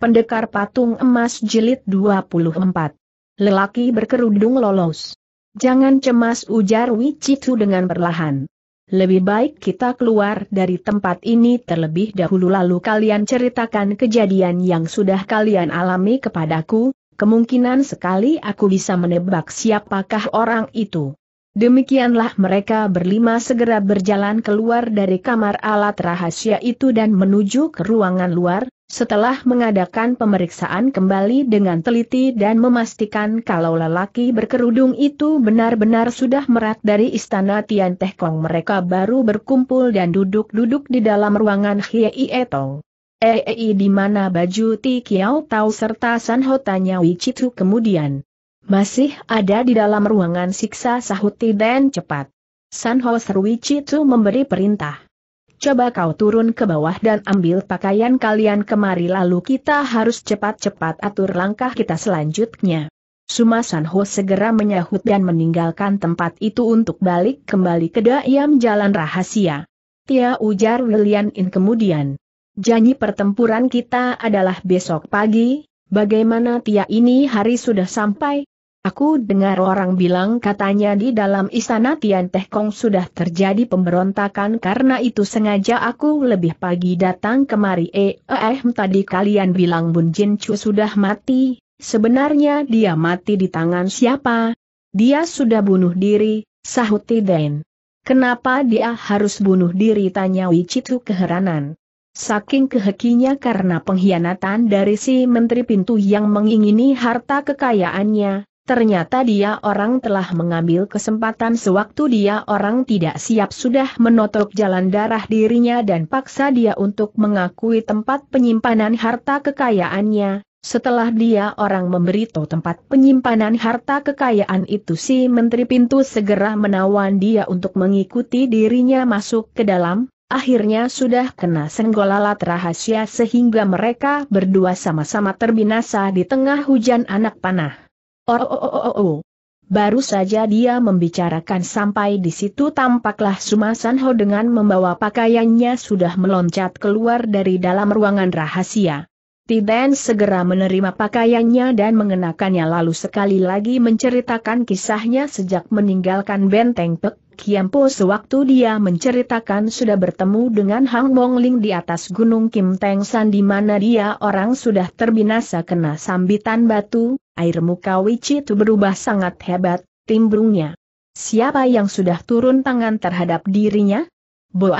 Pendekar Patung Emas Jilid 24. Lelaki berkerudung lolos. Jangan cemas ujar Wicitu dengan perlahan. Lebih baik kita keluar dari tempat ini terlebih dahulu lalu kalian ceritakan kejadian yang sudah kalian alami kepadaku, kemungkinan sekali aku bisa menebak siapakah orang itu. Demikianlah mereka berlima segera berjalan keluar dari kamar alat rahasia itu dan menuju ke ruangan luar, setelah mengadakan pemeriksaan kembali dengan teliti dan memastikan kalau lelaki berkerudung itu benar-benar sudah merat dari istana Tian Teh Kong mereka baru berkumpul dan duduk-duduk di dalam ruangan Hiei Etong. Ei eh, eh, eh, di mana baju Ti Kiao Tau serta San Ho tanya Wichitu kemudian. Masih ada di dalam ruangan siksa Sahuti Dan cepat. San Ho Wichitu memberi perintah coba kau turun ke bawah dan ambil pakaian kalian kemari lalu kita harus cepat-cepat atur langkah kita selanjutnya. Suma Sanho segera menyahut dan meninggalkan tempat itu untuk balik kembali ke daiam Jalan Rahasia. Tia ujar William In kemudian. Janji pertempuran kita adalah besok pagi, bagaimana Tia ini hari sudah sampai, Aku dengar orang bilang katanya di dalam istana Tian Teh Kong sudah terjadi pemberontakan karena itu sengaja aku lebih pagi datang kemari. Eh, eh, hmm, tadi kalian bilang Bun Jin Chu sudah mati, sebenarnya dia mati di tangan siapa? Dia sudah bunuh diri, sahut Tiden. Kenapa dia harus bunuh diri tanya Wichitu keheranan. Saking kehekinya karena pengkhianatan dari si Menteri Pintu yang mengingini harta kekayaannya, Ternyata dia orang telah mengambil kesempatan sewaktu dia orang tidak siap sudah menotok jalan darah dirinya dan paksa dia untuk mengakui tempat penyimpanan harta kekayaannya. Setelah dia orang memberitahu tempat penyimpanan harta kekayaan itu si Menteri Pintu segera menawan dia untuk mengikuti dirinya masuk ke dalam, akhirnya sudah kena senggol senggolalat rahasia sehingga mereka berdua sama-sama terbinasa di tengah hujan anak panah. Oh, oh, oh, oh, oh. Baru saja dia membicarakan sampai di situ tampaklah Sumasanho dengan membawa pakaiannya sudah meloncat keluar dari dalam ruangan rahasia. Tiben segera menerima pakaiannya dan mengenakannya lalu sekali lagi menceritakan kisahnya sejak meninggalkan benteng Pek Kiampo sewaktu dia menceritakan sudah bertemu dengan Hang Bongling di atas gunung Kim Teng San di mana dia orang sudah terbinasa kena sambitan batu, air muka Wichi itu berubah sangat hebat, timbrungnya. Siapa yang sudah turun tangan terhadap dirinya? Bo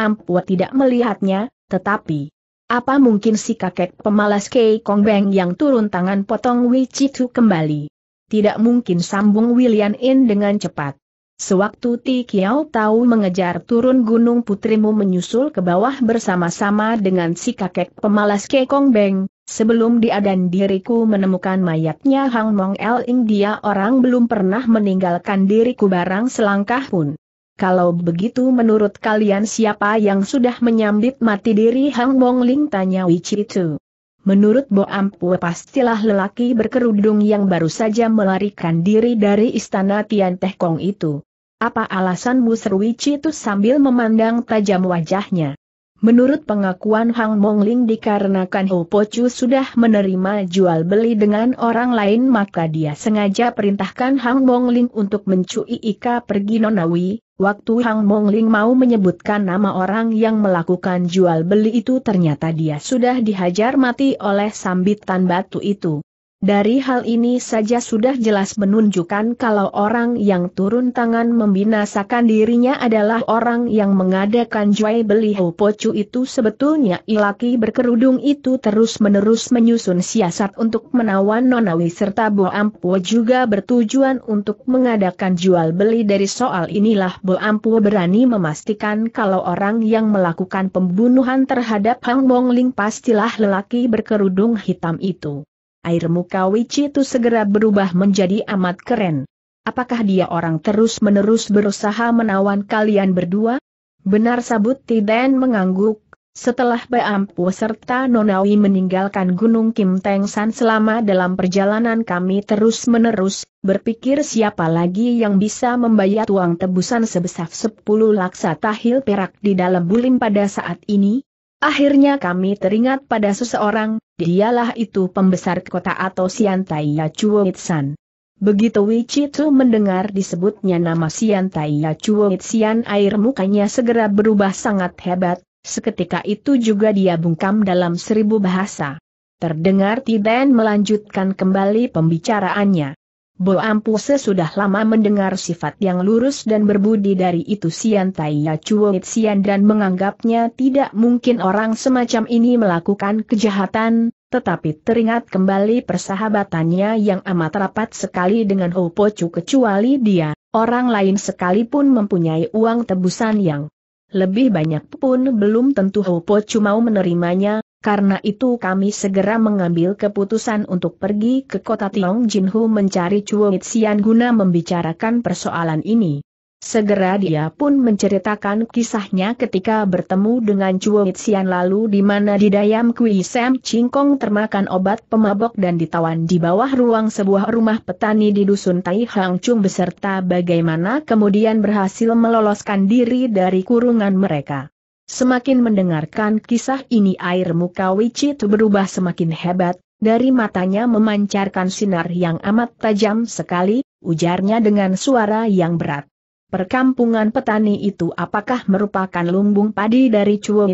tidak melihatnya, tetapi apa mungkin si kakek pemalas Kei Kong Beng yang turun tangan potong Wei Chitu kembali? Tidak mungkin sambung William In dengan cepat. Sewaktu Ti Kiao tahu mengejar turun gunung putrimu menyusul ke bawah bersama-sama dengan si kakek pemalas Kei Kong Beng, sebelum dia dan diriku menemukan mayatnya Hang Mong El Ing dia orang belum pernah meninggalkan diriku barang selangkah pun. Kalau begitu menurut kalian siapa yang sudah menyambit mati diri Hang Wong Ling tanya Wichi itu. Menurut Bo Ampue pastilah lelaki berkerudung yang baru saja melarikan diri dari istana Tian Teh Kong itu. Apa alasanmu seru Wichi itu sambil memandang tajam wajahnya? Menurut pengakuan Hang Mong Ling, dikarenakan Ho Chu sudah menerima jual beli dengan orang lain maka dia sengaja perintahkan Hang Mong Ling untuk mencui Ika pergi nonawi. Waktu Hang Mong Ling mau menyebutkan nama orang yang melakukan jual beli itu ternyata dia sudah dihajar mati oleh sambitan batu itu. Dari hal ini saja sudah jelas menunjukkan kalau orang yang turun tangan membinasakan dirinya adalah orang yang mengadakan jual beli pocu itu sebetulnya ilaki berkerudung itu terus-menerus menyusun siasat untuk menawan nonawi serta Boampu juga bertujuan untuk mengadakan jual beli dari soal inilah Boampu berani memastikan kalau orang yang melakukan pembunuhan terhadap Hang Bongling pastilah lelaki berkerudung hitam itu air muka itu segera berubah menjadi amat keren. Apakah dia orang terus-menerus berusaha menawan kalian berdua? Benar sabut Tiden mengangguk, setelah Baampu serta Nonawi meninggalkan Gunung Kim Teng San selama dalam perjalanan kami terus-menerus, berpikir siapa lagi yang bisa membayar uang tebusan sebesar 10 laksa tahil perak di dalam bulim pada saat ini? Akhirnya kami teringat pada seseorang, dialah itu pembesar kota atau Siantaya Chuoitsan. Begitu Wicitu mendengar disebutnya nama Siantaya Chuoitsian air mukanya segera berubah sangat hebat, seketika itu juga dia bungkam dalam seribu bahasa. Terdengar Tiden melanjutkan kembali pembicaraannya. Bo Ampuse sudah lama mendengar sifat yang lurus dan berbudi dari itu Sian Tai Ya Sian dan menganggapnya tidak mungkin orang semacam ini melakukan kejahatan, tetapi teringat kembali persahabatannya yang amat rapat sekali dengan Ho Po Chu kecuali dia, orang lain sekalipun mempunyai uang tebusan yang lebih banyak pun belum tentu Ho Po Chu mau menerimanya, karena itu kami segera mengambil keputusan untuk pergi ke kota Tiong Jinhu mencari Chuo Mitsian guna membicarakan persoalan ini. Segera dia pun menceritakan kisahnya ketika bertemu dengan Chuo Xian lalu di mana di dayam Kui Sam Chingkong termakan obat pemabok dan ditawan di bawah ruang sebuah rumah petani di dusun Tai Hang Chung beserta bagaimana kemudian berhasil meloloskan diri dari kurungan mereka. Semakin mendengarkan kisah ini air muka Wicit berubah semakin hebat, dari matanya memancarkan sinar yang amat tajam sekali, ujarnya dengan suara yang berat. Perkampungan petani itu apakah merupakan lumbung padi dari Chuo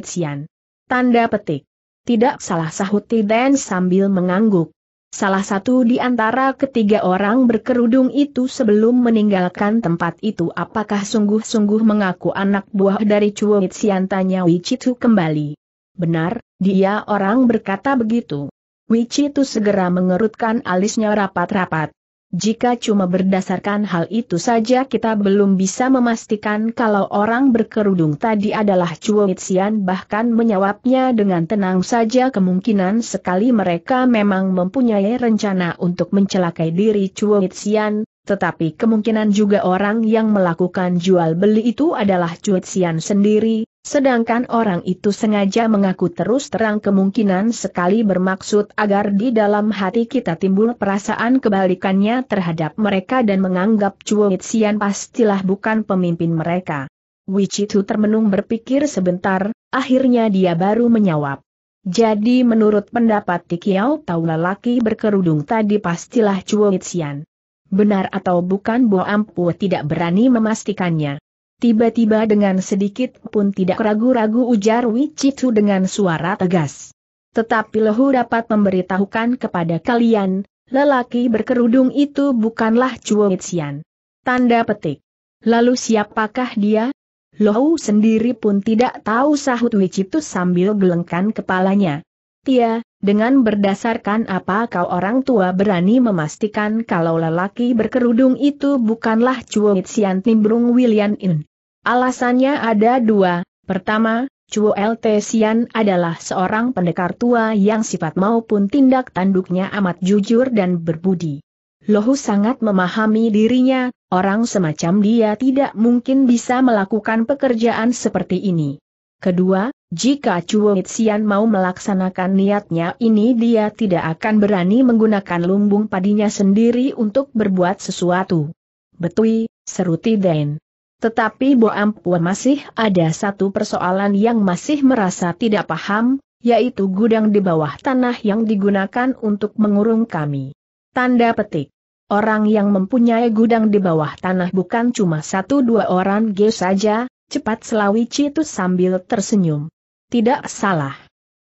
Tanda petik. Tidak salah sahuti Dan sambil mengangguk. Salah satu di antara ketiga orang berkerudung itu sebelum meninggalkan tempat itu apakah sungguh-sungguh mengaku anak buah dari Chuo Xian tanya Wichitu kembali. Benar, dia orang berkata begitu. Wichitu segera mengerutkan alisnya rapat-rapat. Jika cuma berdasarkan hal itu saja kita belum bisa memastikan kalau orang berkerudung tadi adalah Xian bahkan menyawabnya dengan tenang saja kemungkinan sekali mereka memang mempunyai rencana untuk mencelakai diri Xian, tetapi kemungkinan juga orang yang melakukan jual beli itu adalah Xian sendiri, Sedangkan orang itu sengaja mengaku terus terang kemungkinan sekali bermaksud agar di dalam hati kita timbul perasaan kebalikannya terhadap mereka dan menganggap Cuo Xian pastilah bukan pemimpin mereka. Wichitu termenung berpikir sebentar, akhirnya dia baru menjawab. Jadi menurut pendapat Tikiao tahu lelaki berkerudung tadi pastilah Cuo Xian. Benar atau bukan Bo Ampu tidak berani memastikannya. Tiba-tiba dengan sedikit pun tidak ragu-ragu ujar Wicitu dengan suara tegas. Tetapi Lehu dapat memberitahukan kepada kalian, lelaki berkerudung itu bukanlah Itzian. Tanda petik. Lalu siapakah dia? Lohu sendiri pun tidak tahu sahut Wicitu sambil gelengkan kepalanya. Tia, dengan berdasarkan apa kau orang tua berani memastikan kalau lelaki berkerudung itu bukanlah Chuo Xian Timbrung William In. Alasannya ada dua, pertama, Chuo LT Sian adalah seorang pendekar tua yang sifat maupun tindak tanduknya amat jujur dan berbudi. Lohu sangat memahami dirinya, orang semacam dia tidak mungkin bisa melakukan pekerjaan seperti ini. Kedua, jika Chuo Xian mau melaksanakan niatnya ini dia tidak akan berani menggunakan lumbung padinya sendiri untuk berbuat sesuatu. Betui, seru Tiden. Tetapi Bo Ampua masih ada satu persoalan yang masih merasa tidak paham, yaitu gudang di bawah tanah yang digunakan untuk mengurung kami. Tanda petik. Orang yang mempunyai gudang di bawah tanah bukan cuma satu dua orang G saja, cepat Selawi Citu sambil tersenyum. Tidak salah.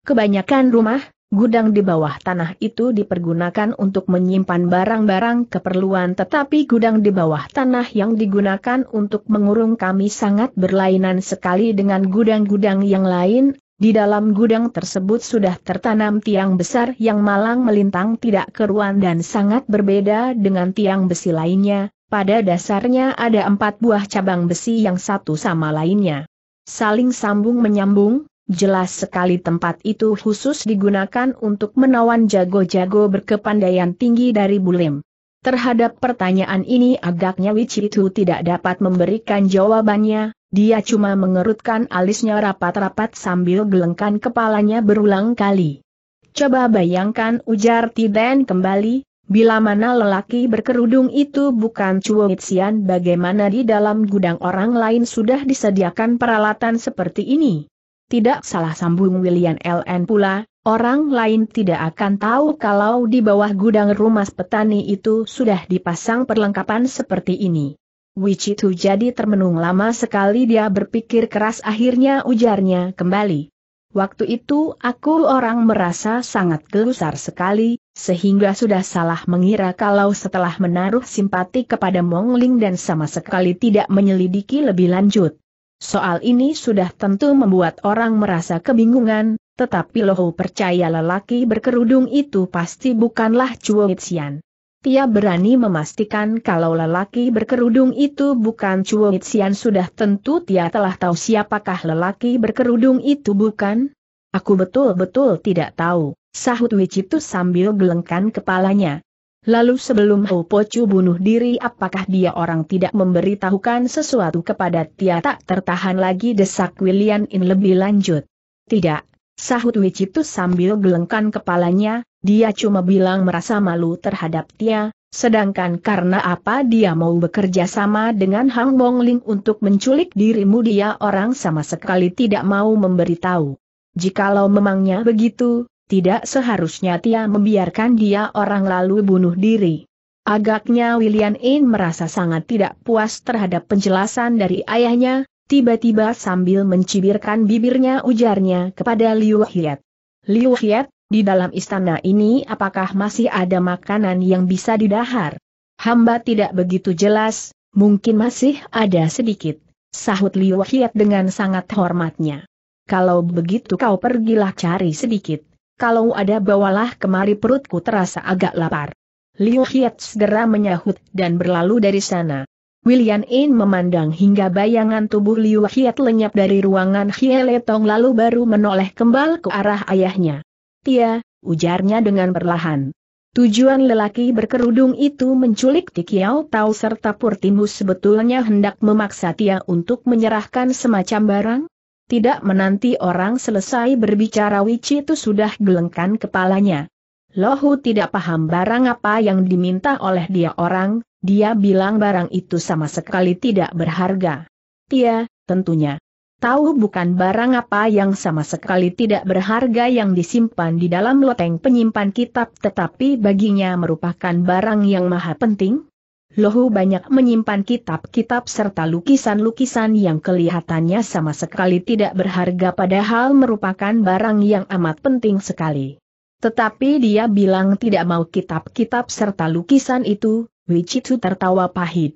Kebanyakan rumah, gudang di bawah tanah itu dipergunakan untuk menyimpan barang-barang keperluan tetapi gudang di bawah tanah yang digunakan untuk mengurung kami sangat berlainan sekali dengan gudang-gudang yang lain, di dalam gudang tersebut sudah tertanam tiang besar yang malang melintang tidak keruan dan sangat berbeda dengan tiang besi lainnya, pada dasarnya ada empat buah cabang besi yang satu sama lainnya. Saling sambung menyambung, Jelas sekali tempat itu khusus digunakan untuk menawan jago-jago berkepandaian tinggi dari Bulim. Terhadap pertanyaan ini agaknya Wici itu tidak dapat memberikan jawabannya, dia cuma mengerutkan alisnya rapat-rapat sambil gelengkan kepalanya berulang kali. Coba bayangkan ujar Tiden kembali, bila mana lelaki berkerudung itu bukan Itzian bagaimana di dalam gudang orang lain sudah disediakan peralatan seperti ini. Tidak salah sambung William LN pula, orang lain tidak akan tahu kalau di bawah gudang rumah petani itu sudah dipasang perlengkapan seperti ini. itu jadi termenung lama sekali dia berpikir keras akhirnya ujarnya kembali. Waktu itu aku orang merasa sangat gelusar sekali, sehingga sudah salah mengira kalau setelah menaruh simpati kepada Mongling dan sama sekali tidak menyelidiki lebih lanjut Soal ini sudah tentu membuat orang merasa kebingungan, tetapi Lohu percaya lelaki berkerudung itu pasti bukanlah Chuo Itzian. Tia berani memastikan kalau lelaki berkerudung itu bukan Chuo Itzian sudah tentu Tia telah tahu siapakah lelaki berkerudung itu bukan? Aku betul-betul tidak tahu, sahut Wichitu sambil gelengkan kepalanya. Lalu sebelum Ho Pocu bunuh diri apakah dia orang tidak memberitahukan sesuatu kepada Tia tak tertahan lagi desak William In lebih lanjut. Tidak, sahut Wicitus sambil gelengkan kepalanya, dia cuma bilang merasa malu terhadap Tia, sedangkan karena apa dia mau bekerja sama dengan Hang Ling untuk menculik dirimu dia orang sama sekali tidak mau memberitahu. Jikalau memangnya begitu, tidak seharusnya Tia membiarkan dia orang lalu bunuh diri. Agaknya William In merasa sangat tidak puas terhadap penjelasan dari ayahnya, tiba-tiba sambil mencibirkan bibirnya ujarnya kepada Liu Hiat. Liu Hiat, di dalam istana ini apakah masih ada makanan yang bisa didahar? Hamba tidak begitu jelas, mungkin masih ada sedikit, sahut Liu Hiat dengan sangat hormatnya. Kalau begitu kau pergilah cari sedikit kalau ada bawalah kemari perutku terasa agak lapar. Liu Hiat segera menyahut dan berlalu dari sana. William In memandang hingga bayangan tubuh Liu Hiat lenyap dari ruangan Tong lalu baru menoleh kembali ke arah ayahnya. Tia, ujarnya dengan perlahan. Tujuan lelaki berkerudung itu menculik Tikiao Tau serta Purtimus sebetulnya hendak memaksa Tia untuk menyerahkan semacam barang? Tidak menanti orang selesai berbicara itu sudah gelengkan kepalanya. Lohu tidak paham barang apa yang diminta oleh dia orang, dia bilang barang itu sama sekali tidak berharga. Tia, tentunya. Tahu bukan barang apa yang sama sekali tidak berharga yang disimpan di dalam loteng penyimpan kitab tetapi baginya merupakan barang yang maha penting? Lohu banyak menyimpan kitab-kitab serta lukisan-lukisan yang kelihatannya sama sekali tidak berharga padahal merupakan barang yang amat penting sekali. Tetapi dia bilang tidak mau kitab-kitab serta lukisan itu, Wichitu tertawa pahit.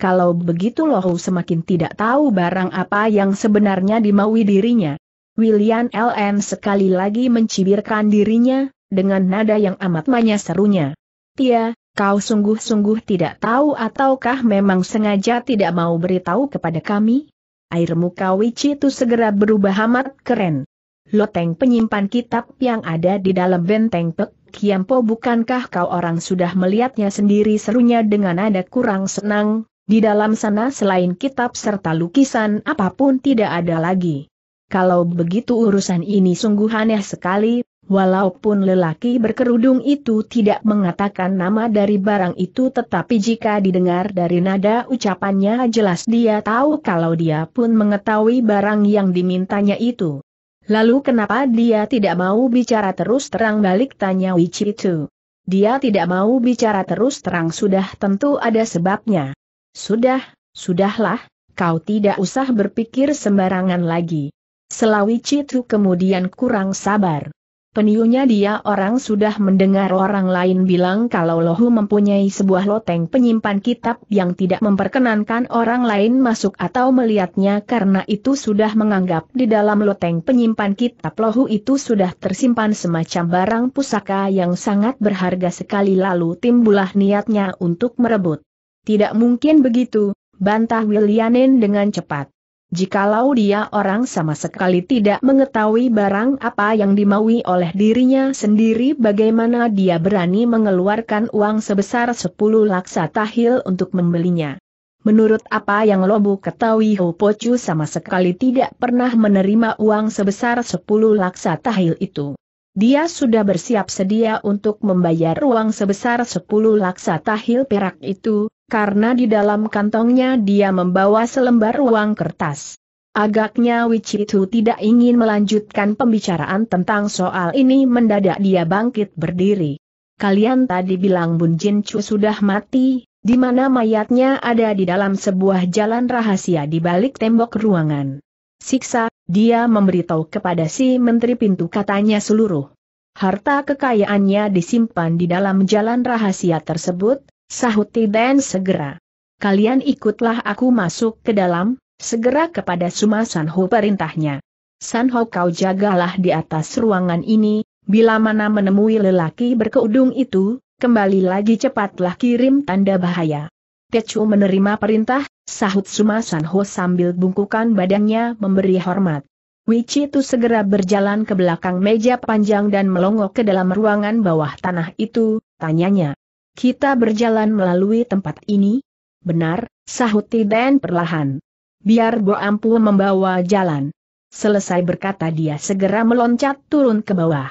Kalau begitu Lohu semakin tidak tahu barang apa yang sebenarnya dimaui dirinya. William LN sekali lagi mencibirkan dirinya, dengan nada yang amat manya serunya. Tia, Kau sungguh-sungguh tidak tahu ataukah memang sengaja tidak mau beritahu kepada kami? Air muka Wichi itu segera berubah amat keren. Loteng penyimpan kitab yang ada di dalam benteng Pek Kiampo bukankah kau orang sudah melihatnya sendiri serunya dengan ada kurang senang, di dalam sana selain kitab serta lukisan apapun tidak ada lagi. Kalau begitu urusan ini sungguh aneh sekali, Walaupun lelaki berkerudung itu tidak mengatakan nama dari barang itu tetapi jika didengar dari nada ucapannya jelas dia tahu kalau dia pun mengetahui barang yang dimintanya itu. Lalu kenapa dia tidak mau bicara terus terang balik tanya Wichi itu. Dia tidak mau bicara terus terang sudah tentu ada sebabnya. Sudah, sudahlah, kau tidak usah berpikir sembarangan lagi. Selawi Citu kemudian kurang sabar. Peniunya dia orang sudah mendengar orang lain bilang kalau Lohu mempunyai sebuah loteng penyimpan kitab yang tidak memperkenankan orang lain masuk atau melihatnya karena itu sudah menganggap di dalam loteng penyimpan kitab Lohu itu sudah tersimpan semacam barang pusaka yang sangat berharga sekali lalu timbulah niatnya untuk merebut. Tidak mungkin begitu, bantah Willianin dengan cepat. Jikalau dia orang sama sekali tidak mengetahui barang apa yang dimaui oleh dirinya sendiri bagaimana dia berani mengeluarkan uang sebesar 10 laksa tahil untuk membelinya. Menurut apa yang Lobu ketahui Ho Pochu sama sekali tidak pernah menerima uang sebesar 10 laksa tahil itu. Dia sudah bersiap sedia untuk membayar uang sebesar 10 laksa tahil perak itu, karena di dalam kantongnya dia membawa selembar uang kertas. Agaknya Wichitu tidak ingin melanjutkan pembicaraan tentang soal ini mendadak dia bangkit berdiri. Kalian tadi bilang Bun Jin Chu sudah mati, di mana mayatnya ada di dalam sebuah jalan rahasia di balik tembok ruangan. Siksa, dia memberitahu kepada si Menteri Pintu katanya seluruh. Harta kekayaannya disimpan di dalam jalan rahasia tersebut, Sahut Tiden segera. Kalian ikutlah aku masuk ke dalam, segera kepada Suma Sanho perintahnya. Sanho kau jagalah di atas ruangan ini, bila mana menemui lelaki berkeudung itu, kembali lagi cepatlah kirim tanda bahaya. Techu menerima perintah, sahut Suma Sanho sambil bungkukan badannya memberi hormat. itu segera berjalan ke belakang meja panjang dan melongok ke dalam ruangan bawah tanah itu, tanyanya. Kita berjalan melalui tempat ini? Benar, sahut Tiden perlahan. Biar Bo Ampu membawa jalan. Selesai berkata dia segera meloncat turun ke bawah.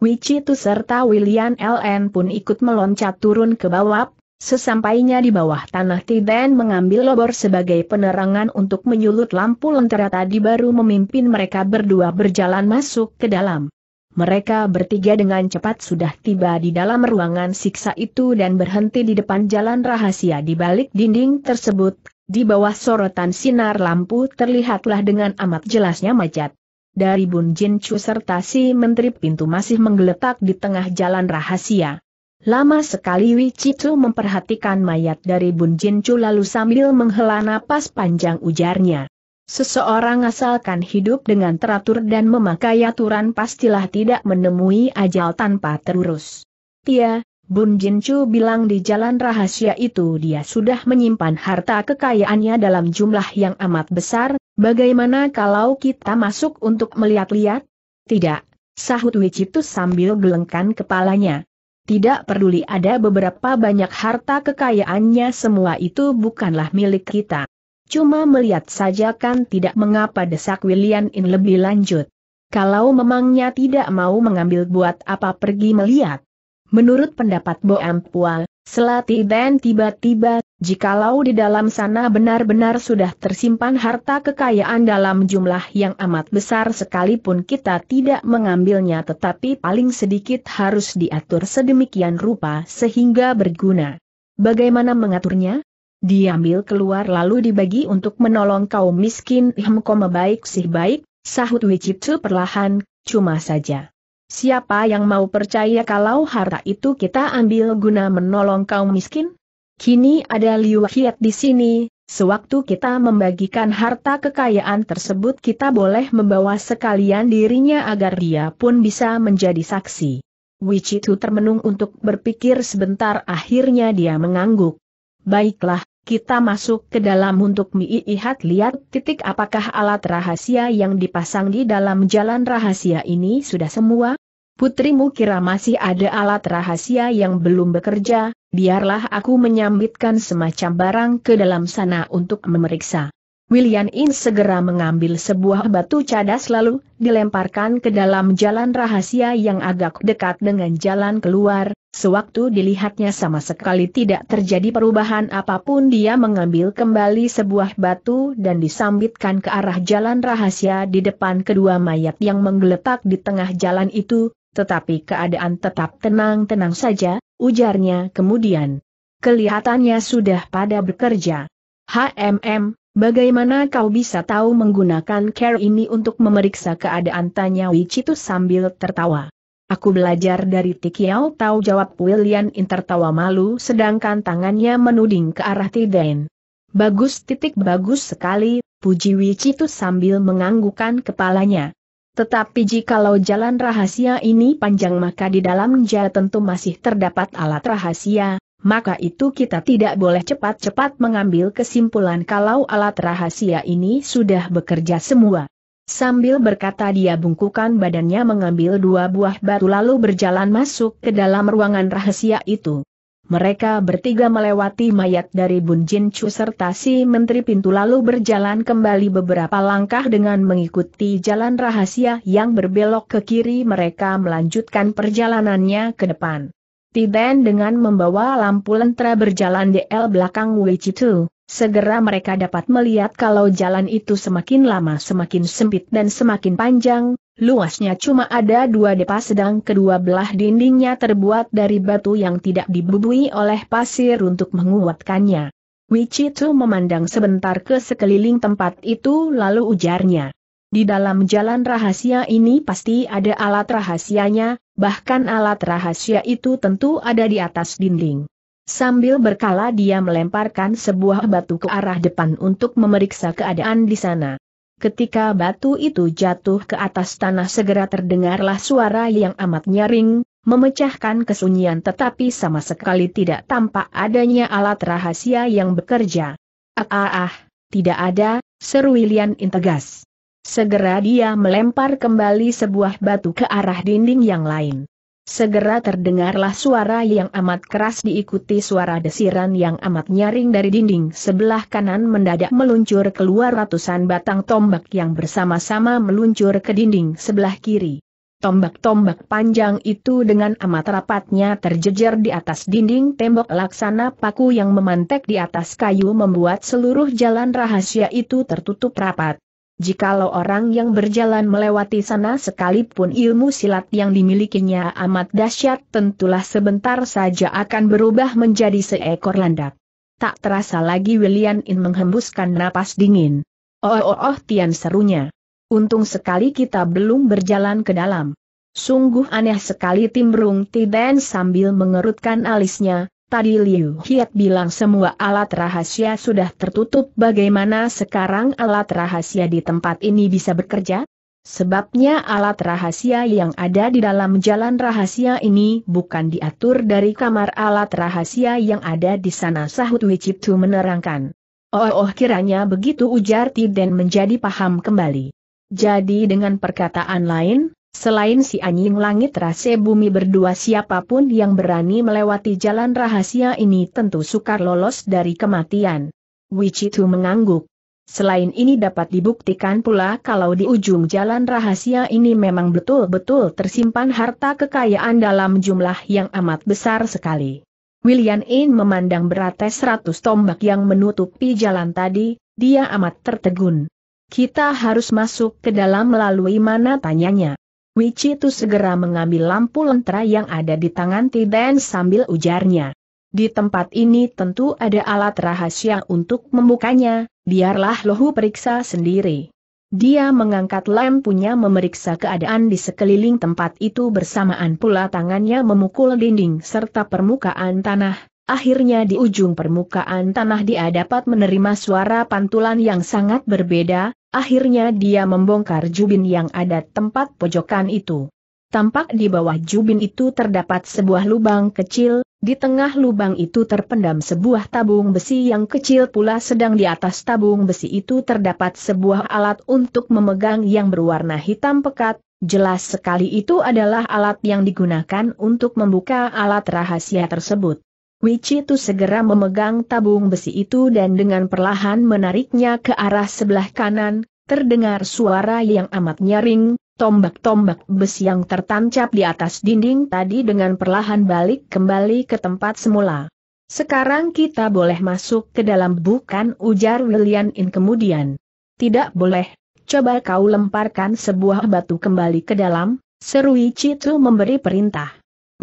Wichitu serta William LN pun ikut meloncat turun ke bawah. Sesampainya di bawah tanah Tiden mengambil lobor sebagai penerangan untuk menyulut lampu lentera tadi baru memimpin mereka berdua berjalan masuk ke dalam. Mereka bertiga dengan cepat sudah tiba di dalam ruangan siksa itu dan berhenti di depan jalan rahasia di balik dinding tersebut. Di bawah sorotan sinar lampu terlihatlah dengan amat jelasnya majat. Dari Bun Jin Chu serta si Menteri Pintu masih menggeletak di tengah jalan rahasia. Lama sekali Chitu memperhatikan mayat dari Bun Jin Chu lalu sambil menghela napas panjang ujarnya. Seseorang asalkan hidup dengan teratur dan memakai aturan pastilah tidak menemui ajal tanpa terurus. Tia, Bun Jin bilang di jalan rahasia itu dia sudah menyimpan harta kekayaannya dalam jumlah yang amat besar, bagaimana kalau kita masuk untuk melihat-lihat? Tidak, sahut Wicitu sambil gelengkan kepalanya. Tidak peduli ada beberapa banyak harta kekayaannya semua itu bukanlah milik kita. Cuma melihat saja kan tidak mengapa desak William In lebih lanjut. Kalau memangnya tidak mau mengambil buat apa pergi melihat. Menurut pendapat Bo Ampua, Selati dan tiba-tiba, jikalau di dalam sana benar-benar sudah tersimpan harta kekayaan dalam jumlah yang amat besar sekalipun kita tidak mengambilnya tetapi paling sedikit harus diatur sedemikian rupa sehingga berguna. Bagaimana mengaturnya? Diambil keluar lalu dibagi untuk menolong kaum miskin hem, koma baik sih baik, sahut Wicipsu perlahan, cuma saja. Siapa yang mau percaya kalau harta itu kita ambil guna menolong kaum miskin? Kini ada Liu Hiat di sini, sewaktu kita membagikan harta kekayaan tersebut kita boleh membawa sekalian dirinya agar dia pun bisa menjadi saksi. Wichitu termenung untuk berpikir sebentar akhirnya dia mengangguk. Baiklah, kita masuk ke dalam untuk melihat lihat titik apakah alat rahasia yang dipasang di dalam jalan rahasia ini sudah semua? Putrimu kira masih ada alat rahasia yang belum bekerja, biarlah aku menyambitkan semacam barang ke dalam sana untuk memeriksa. William In segera mengambil sebuah batu cadas lalu dilemparkan ke dalam jalan rahasia yang agak dekat dengan jalan keluar, Sewaktu dilihatnya sama sekali tidak terjadi perubahan apapun dia mengambil kembali sebuah batu dan disambitkan ke arah jalan rahasia di depan kedua mayat yang menggeletak di tengah jalan itu, tetapi keadaan tetap tenang-tenang saja, ujarnya kemudian. Kelihatannya sudah pada bekerja. HMM, bagaimana kau bisa tahu menggunakan care ini untuk memeriksa keadaan tanya Wichitu sambil tertawa. Aku belajar dari Tikiao tahu jawab William In tertawa malu sedangkan tangannya menuding ke arah Tiden. Bagus titik bagus sekali, puji itu sambil menganggukan kepalanya. Tetapi jikalau jalan rahasia ini panjang maka di dalam ja tentu masih terdapat alat rahasia, maka itu kita tidak boleh cepat-cepat mengambil kesimpulan kalau alat rahasia ini sudah bekerja semua. Sambil berkata dia bungkukan badannya mengambil dua buah batu lalu berjalan masuk ke dalam ruangan rahasia itu. Mereka bertiga melewati mayat dari Bun Jin Chu serta si Menteri Pintu lalu berjalan kembali beberapa langkah dengan mengikuti jalan rahasia yang berbelok ke kiri mereka melanjutkan perjalanannya ke depan. Tiden dengan membawa lampu lentera berjalan di l belakang Wei Chitu. Segera mereka dapat melihat kalau jalan itu semakin lama semakin sempit dan semakin panjang, luasnya cuma ada dua depa sedang kedua belah dindingnya terbuat dari batu yang tidak dibubui oleh pasir untuk menguatkannya. Wichitu memandang sebentar ke sekeliling tempat itu lalu ujarnya. Di dalam jalan rahasia ini pasti ada alat rahasianya, bahkan alat rahasia itu tentu ada di atas dinding. Sambil berkala dia melemparkan sebuah batu ke arah depan untuk memeriksa keadaan di sana. Ketika batu itu jatuh ke atas tanah segera terdengarlah suara yang amat nyaring, memecahkan kesunyian tetapi sama sekali tidak tampak adanya alat rahasia yang bekerja. Ah ah ah, tidak ada, seru William Integas. Segera dia melempar kembali sebuah batu ke arah dinding yang lain. Segera terdengarlah suara yang amat keras diikuti suara desiran yang amat nyaring dari dinding sebelah kanan mendadak meluncur keluar ratusan batang tombak yang bersama-sama meluncur ke dinding sebelah kiri. Tombak-tombak panjang itu dengan amat rapatnya terjejer di atas dinding tembok laksana paku yang memantek di atas kayu membuat seluruh jalan rahasia itu tertutup rapat jikalau orang yang berjalan melewati sana sekalipun ilmu silat yang dimilikinya amat dahsyat tentulah sebentar saja akan berubah menjadi seekor landak. Tak terasa lagi William In menghembuskan napas dingin. Oh oh oh Tian serunya. Untung sekali kita belum berjalan ke dalam. Sungguh aneh sekali timbrung Tiden sambil mengerutkan alisnya, Tadi Liu Hiat bilang semua alat rahasia sudah tertutup bagaimana sekarang alat rahasia di tempat ini bisa bekerja? Sebabnya alat rahasia yang ada di dalam jalan rahasia ini bukan diatur dari kamar alat rahasia yang ada di sana sahut Wiciptu menerangkan. Oh, oh kiranya begitu ujar Tiden menjadi paham kembali. Jadi dengan perkataan lain, Selain si anjing langit rase bumi berdua siapapun yang berani melewati jalan rahasia ini tentu sukar lolos dari kematian. Wichitu mengangguk. Selain ini dapat dibuktikan pula kalau di ujung jalan rahasia ini memang betul-betul tersimpan harta kekayaan dalam jumlah yang amat besar sekali. William In memandang beratnya seratus tombak yang menutupi jalan tadi, dia amat tertegun. Kita harus masuk ke dalam melalui mana tanyanya. Wichi itu segera mengambil lampu lentera yang ada di tangan Tiden sambil ujarnya. Di tempat ini tentu ada alat rahasia untuk membukanya, biarlah Lohu periksa sendiri. Dia mengangkat lampunya memeriksa keadaan di sekeliling tempat itu bersamaan pula tangannya memukul dinding serta permukaan tanah, Akhirnya di ujung permukaan tanah dia dapat menerima suara pantulan yang sangat berbeda, akhirnya dia membongkar jubin yang ada tempat pojokan itu. Tampak di bawah jubin itu terdapat sebuah lubang kecil, di tengah lubang itu terpendam sebuah tabung besi yang kecil pula sedang di atas tabung besi itu terdapat sebuah alat untuk memegang yang berwarna hitam pekat, jelas sekali itu adalah alat yang digunakan untuk membuka alat rahasia tersebut. Wichi tu segera memegang tabung besi itu dan dengan perlahan menariknya ke arah sebelah kanan, terdengar suara yang amat nyaring, tombak-tombak besi yang tertancap di atas dinding tadi dengan perlahan balik kembali ke tempat semula. Sekarang kita boleh masuk ke dalam bukan ujar William In kemudian. Tidak boleh, coba kau lemparkan sebuah batu kembali ke dalam, seru Wichi tu memberi perintah.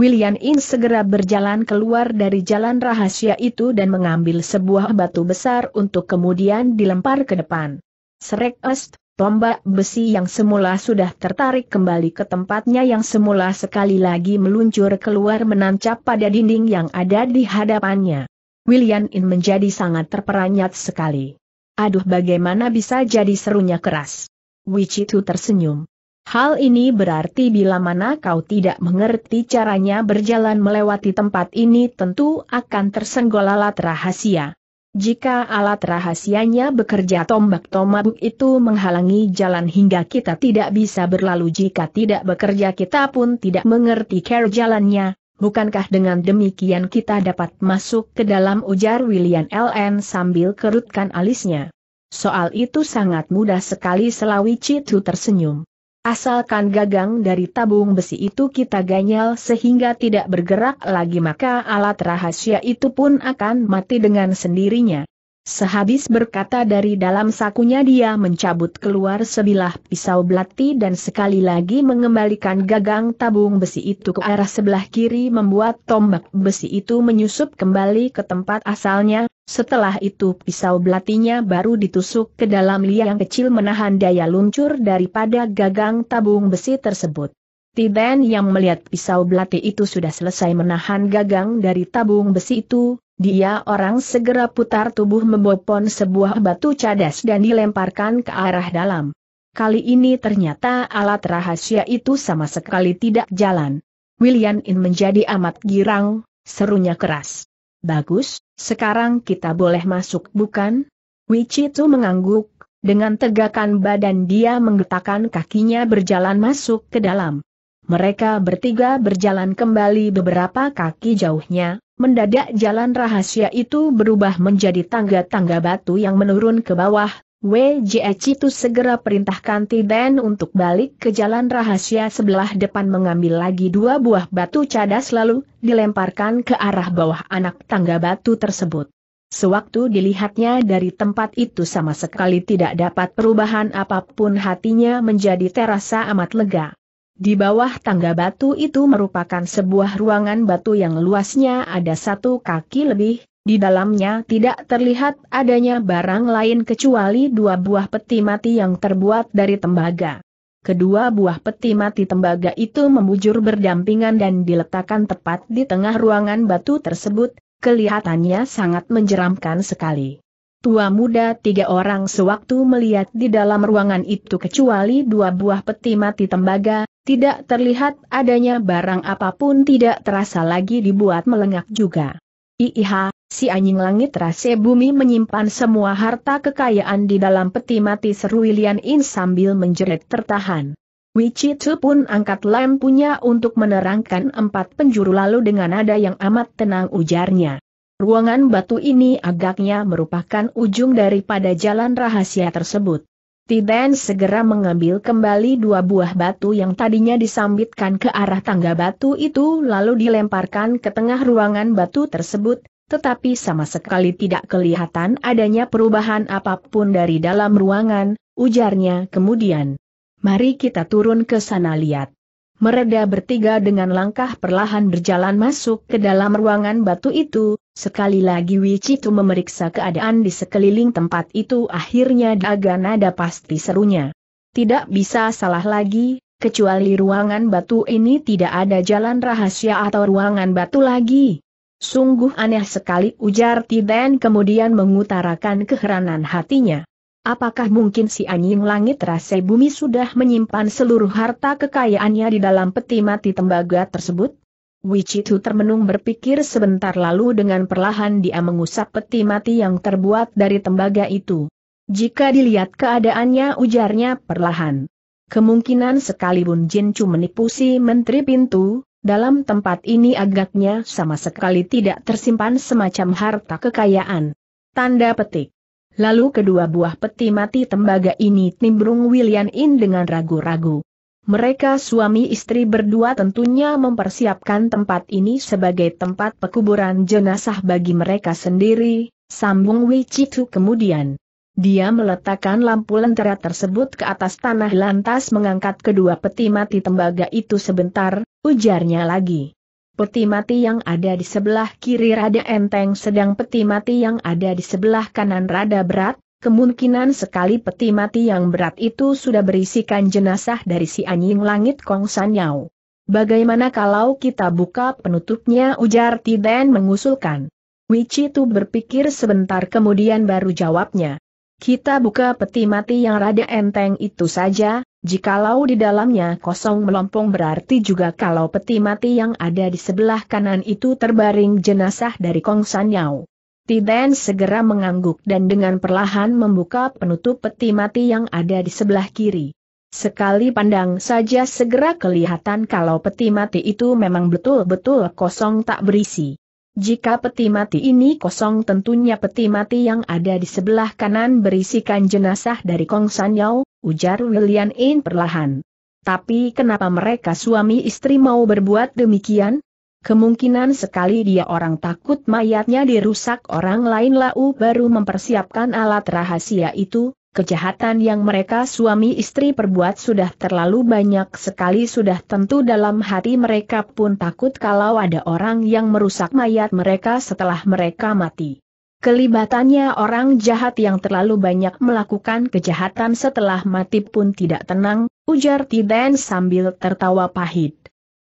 William In segera berjalan keluar dari jalan rahasia itu dan mengambil sebuah batu besar untuk kemudian dilempar ke depan. Serek est, tombak besi yang semula sudah tertarik kembali ke tempatnya yang semula sekali lagi meluncur keluar menancap pada dinding yang ada di hadapannya. William In menjadi sangat terperanjat sekali. Aduh bagaimana bisa jadi serunya keras. Wichitu tersenyum. Hal ini berarti bila mana kau tidak mengerti caranya berjalan melewati tempat ini tentu akan tersenggol alat rahasia. Jika alat rahasianya bekerja tombak tomabuk itu menghalangi jalan hingga kita tidak bisa berlalu jika tidak bekerja kita pun tidak mengerti care jalannya, bukankah dengan demikian kita dapat masuk ke dalam ujar William LN sambil kerutkan alisnya. Soal itu sangat mudah sekali Selawi Citu tersenyum. Asalkan gagang dari tabung besi itu kita ganyal sehingga tidak bergerak lagi maka alat rahasia itu pun akan mati dengan sendirinya. Sehabis berkata dari dalam sakunya dia mencabut keluar sebilah pisau belati dan sekali lagi mengembalikan gagang tabung besi itu ke arah sebelah kiri membuat tombak besi itu menyusup kembali ke tempat asalnya, setelah itu pisau belatinya baru ditusuk ke dalam liang kecil menahan daya luncur daripada gagang tabung besi tersebut. Tiden yang melihat pisau belati itu sudah selesai menahan gagang dari tabung besi itu, dia orang segera putar tubuh membopon sebuah batu cadas dan dilemparkan ke arah dalam. Kali ini ternyata alat rahasia itu sama sekali tidak jalan. William In menjadi amat girang, serunya keras. Bagus, sekarang kita boleh masuk bukan? Wichitu mengangguk, dengan tegakan badan dia menggetakkan kakinya berjalan masuk ke dalam. Mereka bertiga berjalan kembali beberapa kaki jauhnya, Mendadak jalan rahasia itu berubah menjadi tangga-tangga batu yang menurun ke bawah. WJE itu segera perintahkan Tiden untuk balik ke jalan rahasia sebelah depan mengambil lagi dua buah batu cadas lalu dilemparkan ke arah bawah anak tangga batu tersebut. Sewaktu dilihatnya dari tempat itu sama sekali tidak dapat perubahan apapun hatinya menjadi terasa amat lega. Di bawah tangga batu itu merupakan sebuah ruangan batu yang luasnya ada satu kaki lebih, di dalamnya tidak terlihat adanya barang lain kecuali dua buah peti mati yang terbuat dari tembaga. Kedua buah peti mati tembaga itu membujur berdampingan dan diletakkan tepat di tengah ruangan batu tersebut, kelihatannya sangat menjeramkan sekali. Tua muda tiga orang sewaktu melihat di dalam ruangan itu kecuali dua buah peti mati tembaga, tidak terlihat adanya barang apapun tidak terasa lagi dibuat melengak juga. Iiha, si anjing langit rase bumi menyimpan semua harta kekayaan di dalam peti mati seru William In sambil menjerit tertahan. Wichitu pun angkat lampunya untuk menerangkan empat penjuru lalu dengan nada yang amat tenang ujarnya. Ruangan batu ini agaknya merupakan ujung daripada jalan rahasia tersebut. Tiden segera mengambil kembali dua buah batu yang tadinya disambitkan ke arah tangga batu itu lalu dilemparkan ke tengah ruangan batu tersebut, tetapi sama sekali tidak kelihatan adanya perubahan apapun dari dalam ruangan, ujarnya kemudian. Mari kita turun ke sana lihat. Mereda bertiga dengan langkah perlahan berjalan masuk ke dalam ruangan batu itu, Sekali lagi itu memeriksa keadaan di sekeliling tempat itu akhirnya agak nada pasti serunya. Tidak bisa salah lagi, kecuali ruangan batu ini tidak ada jalan rahasia atau ruangan batu lagi. Sungguh aneh sekali ujar Tiden kemudian mengutarakan keheranan hatinya. Apakah mungkin si anjing langit rasai bumi sudah menyimpan seluruh harta kekayaannya di dalam peti mati tembaga tersebut? Wichitu termenung berpikir sebentar lalu dengan perlahan dia mengusap peti mati yang terbuat dari tembaga itu. Jika dilihat keadaannya ujarnya perlahan. Kemungkinan sekalipun Jincu menipu si Menteri Pintu, dalam tempat ini agaknya sama sekali tidak tersimpan semacam harta kekayaan. Tanda petik. Lalu kedua buah peti mati tembaga ini timbrung William In dengan ragu-ragu. Mereka suami istri berdua tentunya mempersiapkan tempat ini sebagai tempat pekuburan jenazah bagi mereka sendiri, sambung Wicitu kemudian. Dia meletakkan lampu lentera tersebut ke atas tanah lantas mengangkat kedua peti mati tembaga itu sebentar, ujarnya lagi. Peti mati yang ada di sebelah kiri rada enteng sedang peti mati yang ada di sebelah kanan rada berat, Kemungkinan sekali peti mati yang berat itu sudah berisikan jenazah dari si anjing langit Kong Sanyao. Bagaimana kalau kita buka penutupnya ujar Tiden mengusulkan. itu berpikir sebentar kemudian baru jawabnya. Kita buka peti mati yang rada enteng itu saja, jikalau di dalamnya kosong melompong berarti juga kalau peti mati yang ada di sebelah kanan itu terbaring jenazah dari Kong Sanyao. Tiben segera mengangguk dan dengan perlahan membuka penutup peti mati yang ada di sebelah kiri. Sekali pandang saja segera kelihatan kalau peti mati itu memang betul-betul kosong tak berisi. Jika peti mati ini kosong tentunya peti mati yang ada di sebelah kanan berisikan jenazah dari Kong San Yau, ujar Lilian In perlahan. Tapi kenapa mereka suami istri mau berbuat demikian? Kemungkinan sekali dia orang takut mayatnya dirusak orang lain lau baru mempersiapkan alat rahasia itu, kejahatan yang mereka suami istri perbuat sudah terlalu banyak sekali sudah tentu dalam hati mereka pun takut kalau ada orang yang merusak mayat mereka setelah mereka mati. Kelibatannya orang jahat yang terlalu banyak melakukan kejahatan setelah mati pun tidak tenang, ujar Tiden sambil tertawa pahit.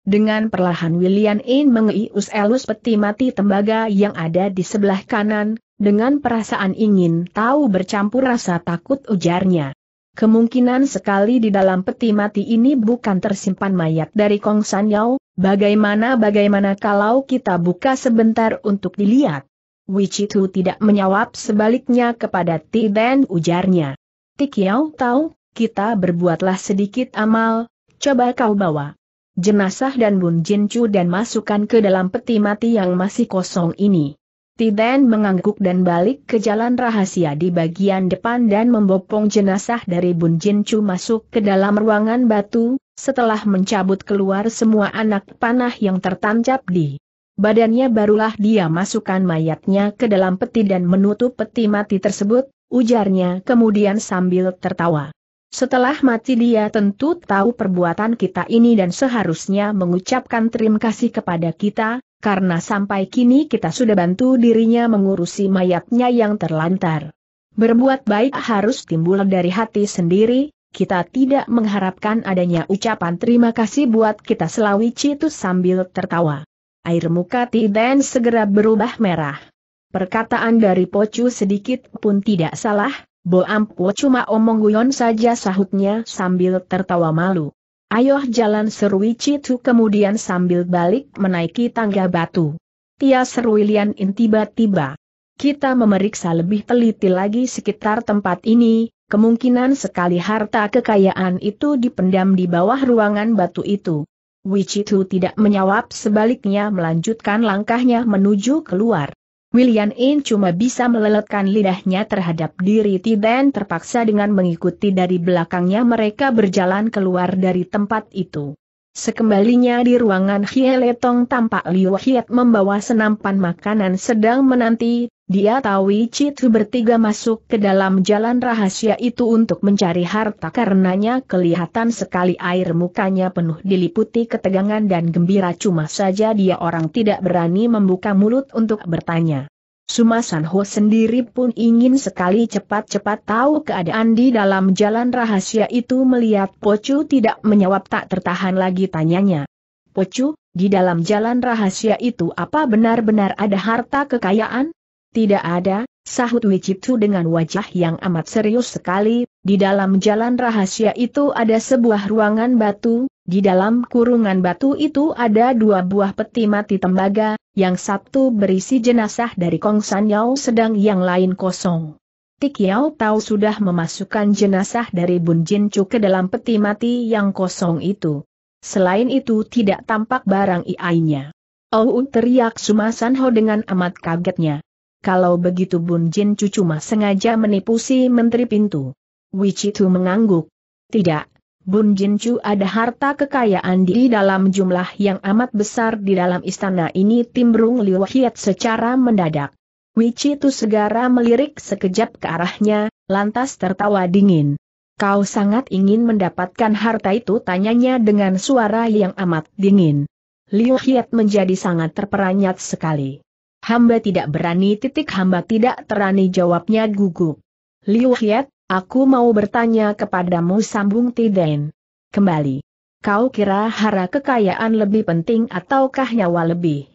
Dengan perlahan William In mengius elus peti mati tembaga yang ada di sebelah kanan, dengan perasaan ingin tahu bercampur rasa takut ujarnya. Kemungkinan sekali di dalam peti mati ini bukan tersimpan mayat dari Kong San Yao, bagaimana-bagaimana kalau kita buka sebentar untuk dilihat. Wichitu tidak menjawab sebaliknya kepada Ti Ben ujarnya. Tik Yao tahu, kita berbuatlah sedikit amal, coba kau bawa jenazah dan Bun Jin Chu dan masukkan ke dalam peti mati yang masih kosong ini. Tiden mengangguk dan balik ke jalan rahasia di bagian depan dan membopong jenazah dari Bun Jin Chu masuk ke dalam ruangan batu, setelah mencabut keluar semua anak panah yang tertancap di badannya barulah dia masukkan mayatnya ke dalam peti dan menutup peti mati tersebut, ujarnya kemudian sambil tertawa. Setelah mati dia tentu tahu perbuatan kita ini dan seharusnya mengucapkan terima kasih kepada kita, karena sampai kini kita sudah bantu dirinya mengurusi mayatnya yang terlantar. Berbuat baik harus timbul dari hati sendiri, kita tidak mengharapkan adanya ucapan terima kasih buat kita selawi itu sambil tertawa. Air muka Tiden segera berubah merah. Perkataan dari Pocu sedikit pun tidak salah, Boampu cuma omong guyon saja sahutnya sambil tertawa malu. Ayoh jalan seru Citu kemudian sambil balik menaiki tangga batu. Tia seru Lian In tiba-tiba. Kita memeriksa lebih teliti lagi sekitar tempat ini, kemungkinan sekali harta kekayaan itu dipendam di bawah ruangan batu itu. Wichitu tidak menjawab sebaliknya melanjutkan langkahnya menuju keluar. William In cuma bisa meleletkan lidahnya terhadap diri Ti dan terpaksa dengan mengikuti dari belakangnya mereka berjalan keluar dari tempat itu. Sekembalinya di ruangan Hieletong tampak Liu Hiet membawa senampan makanan sedang menanti dia tahu Citu bertiga masuk ke dalam jalan rahasia itu untuk mencari harta karenanya kelihatan sekali air mukanya penuh diliputi ketegangan dan gembira cuma saja dia orang tidak berani membuka mulut untuk bertanya. Suma Sanho sendiri pun ingin sekali cepat-cepat tahu keadaan di dalam jalan rahasia itu melihat Pocu tidak menjawab tak tertahan lagi tanyanya. Pocu, di dalam jalan rahasia itu apa benar-benar ada harta kekayaan? Tidak ada, sahut Wiciptu dengan wajah yang amat serius sekali, di dalam jalan rahasia itu ada sebuah ruangan batu, di dalam kurungan batu itu ada dua buah peti mati tembaga, yang satu berisi jenazah dari Kong San Yao sedang yang lain kosong. Tik Yao Tao sudah memasukkan jenazah dari Bun Jin Chu ke dalam peti mati yang kosong itu. Selain itu tidak tampak barang iainya. Oh teriak Sumasan Ho dengan amat kagetnya kalau begitu Bun Jin cucu mah sengaja menipu si Menteri Pintu. Wicitu mengangguk. Tidak, Bun Jin Chu ada harta kekayaan di dalam jumlah yang amat besar di dalam istana ini timbrung Liu Hiat secara mendadak. Wicitu segera melirik sekejap ke arahnya, lantas tertawa dingin. Kau sangat ingin mendapatkan harta itu tanyanya dengan suara yang amat dingin. Liu Hiat menjadi sangat terperanjat sekali. Hamba tidak berani titik hamba tidak terani jawabnya gugup. Liu Hiet, aku mau bertanya kepadamu sambung Tiden. Kembali. Kau kira hara kekayaan lebih penting ataukah nyawa lebih?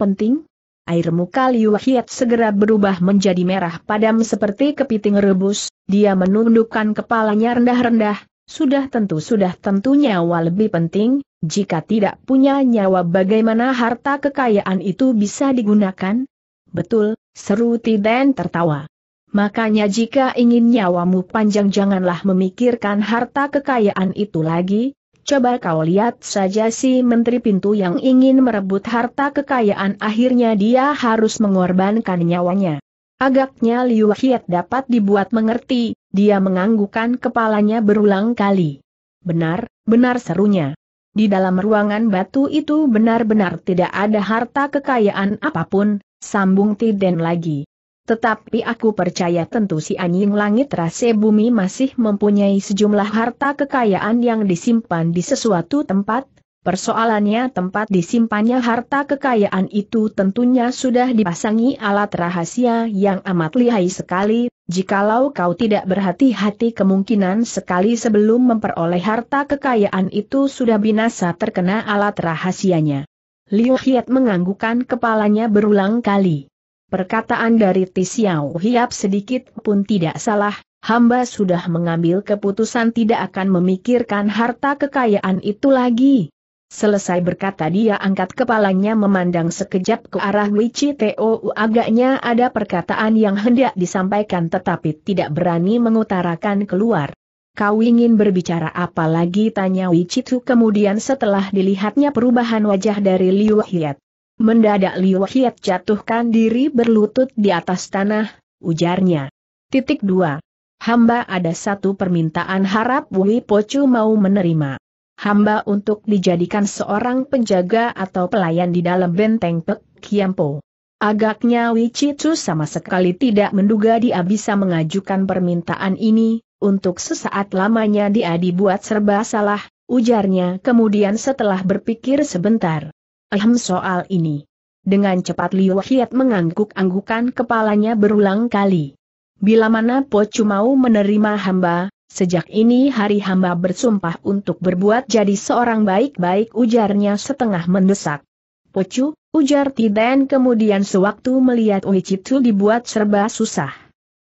Penting? Air muka Liu Hiet segera berubah menjadi merah padam seperti kepiting rebus, dia menundukkan kepalanya rendah-rendah, sudah tentu sudah tentu nyawa lebih penting, jika tidak punya nyawa bagaimana harta kekayaan itu bisa digunakan? Betul, seru Tiden tertawa. Makanya jika ingin nyawamu panjang janganlah memikirkan harta kekayaan itu lagi, coba kau lihat saja si Menteri Pintu yang ingin merebut harta kekayaan akhirnya dia harus mengorbankan nyawanya. Agaknya Liu Hiet dapat dibuat mengerti, dia menganggukkan kepalanya berulang kali. Benar, benar serunya. Di dalam ruangan batu itu benar-benar tidak ada harta kekayaan apapun, sambung Tiden lagi. Tetapi aku percaya tentu si anjing langit rase bumi masih mempunyai sejumlah harta kekayaan yang disimpan di sesuatu tempat, Persoalannya tempat disimpannya harta kekayaan itu tentunya sudah dipasangi alat rahasia yang amat lihai sekali, jikalau kau tidak berhati-hati kemungkinan sekali sebelum memperoleh harta kekayaan itu sudah binasa terkena alat rahasianya. Liu Hiat menganggukan kepalanya berulang kali. Perkataan dari Tisiao Hiap sedikit pun tidak salah, hamba sudah mengambil keputusan tidak akan memikirkan harta kekayaan itu lagi. Selesai berkata dia angkat kepalanya memandang sekejap ke arah Tou agaknya ada perkataan yang hendak disampaikan tetapi tidak berani mengutarakan keluar. Kau ingin berbicara apa lagi tanya Wicitu kemudian setelah dilihatnya perubahan wajah dari Liu Hiat. Mendadak Liu Hiat jatuhkan diri berlutut di atas tanah, ujarnya. Titik 2. Hamba ada satu permintaan harap Wui Pocu mau menerima hamba untuk dijadikan seorang penjaga atau pelayan di dalam benteng Pek Kiampo. Agaknya Wicitu sama sekali tidak menduga dia bisa mengajukan permintaan ini, untuk sesaat lamanya dia dibuat serba salah, ujarnya kemudian setelah berpikir sebentar. Ehem soal ini. Dengan cepat Liu Hiat mengangguk-anggukan kepalanya berulang kali. Bila mana Pocu mau menerima hamba, Sejak ini hari hamba bersumpah untuk berbuat jadi seorang baik-baik ujarnya setengah mendesak. Pocu, ujar Tiden kemudian sewaktu melihat Uicitu dibuat serba susah.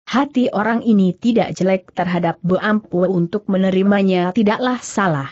Hati orang ini tidak jelek terhadap Bu Ampu untuk menerimanya tidaklah salah.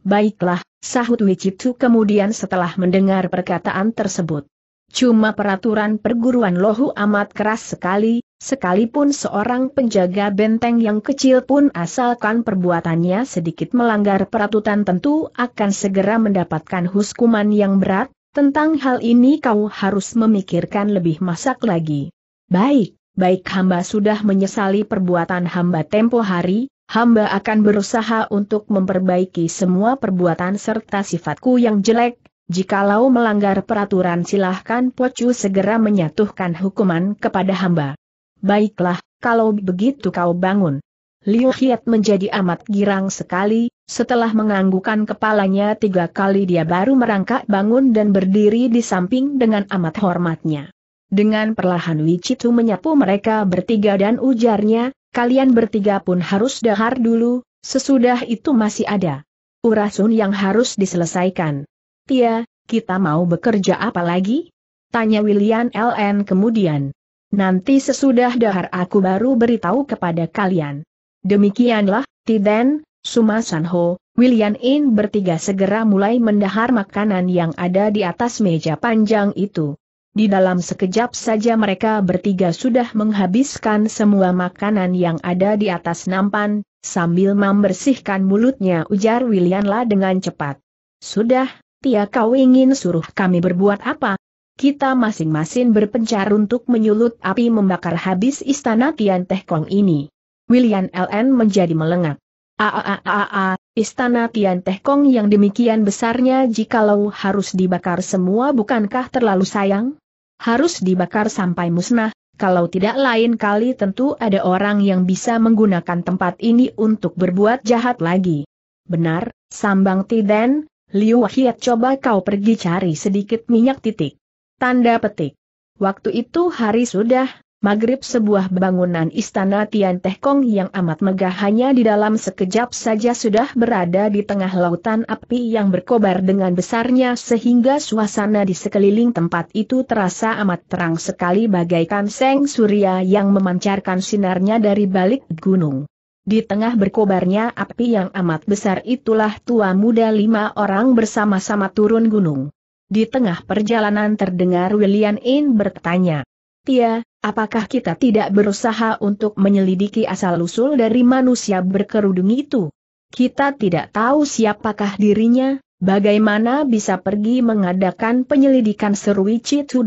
Baiklah, sahut Wicitu kemudian setelah mendengar perkataan tersebut. Cuma peraturan perguruan lohu amat keras sekali, sekalipun seorang penjaga benteng yang kecil pun asalkan perbuatannya sedikit melanggar peraturan tentu akan segera mendapatkan hukuman yang berat, tentang hal ini kau harus memikirkan lebih masak lagi. Baik, baik hamba sudah menyesali perbuatan hamba tempo hari, hamba akan berusaha untuk memperbaiki semua perbuatan serta sifatku yang jelek, Jikalau melanggar peraturan silahkan Pocu segera menyatuhkan hukuman kepada hamba. Baiklah, kalau begitu kau bangun. Liu Hiat menjadi amat girang sekali, setelah menganggukan kepalanya tiga kali dia baru merangkak bangun dan berdiri di samping dengan amat hormatnya. Dengan perlahan Wicitu menyapu mereka bertiga dan ujarnya, kalian bertiga pun harus dahar dulu, sesudah itu masih ada. Urasun yang harus diselesaikan. Tia, kita mau bekerja apa lagi? Tanya William LN kemudian. Nanti sesudah dahar aku baru beritahu kepada kalian. Demikianlah, Tiden, Sumasanho, William In bertiga segera mulai mendahar makanan yang ada di atas meja panjang itu. Di dalam sekejap saja mereka bertiga sudah menghabiskan semua makanan yang ada di atas nampan, sambil membersihkan mulutnya ujar William La dengan cepat. Sudah, Tia kau ingin suruh kami berbuat apa? Kita masing-masing berpencar untuk menyulut api membakar habis istana Tian Teh Kong ini. William LN menjadi melengak. Aaaa, istana Tian Teh Kong yang demikian besarnya jikalau harus dibakar semua bukankah terlalu sayang? Harus dibakar sampai musnah, kalau tidak lain kali tentu ada orang yang bisa menggunakan tempat ini untuk berbuat jahat lagi. Benar, Sambang Tiden, Liu Wahiat coba kau pergi cari sedikit minyak titik. Tanda petik. Waktu itu hari sudah, maghrib sebuah bangunan istana Tian Teh Kong yang amat megah hanya di dalam sekejap saja sudah berada di tengah lautan api yang berkobar dengan besarnya sehingga suasana di sekeliling tempat itu terasa amat terang sekali bagaikan seng surya yang memancarkan sinarnya dari balik gunung. Di tengah berkobarnya api yang amat besar itulah tua muda lima orang bersama-sama turun gunung. Di tengah perjalanan terdengar William In bertanya, Tia, apakah kita tidak berusaha untuk menyelidiki asal-usul dari manusia berkerudung itu? Kita tidak tahu siapakah dirinya, bagaimana bisa pergi mengadakan penyelidikan seru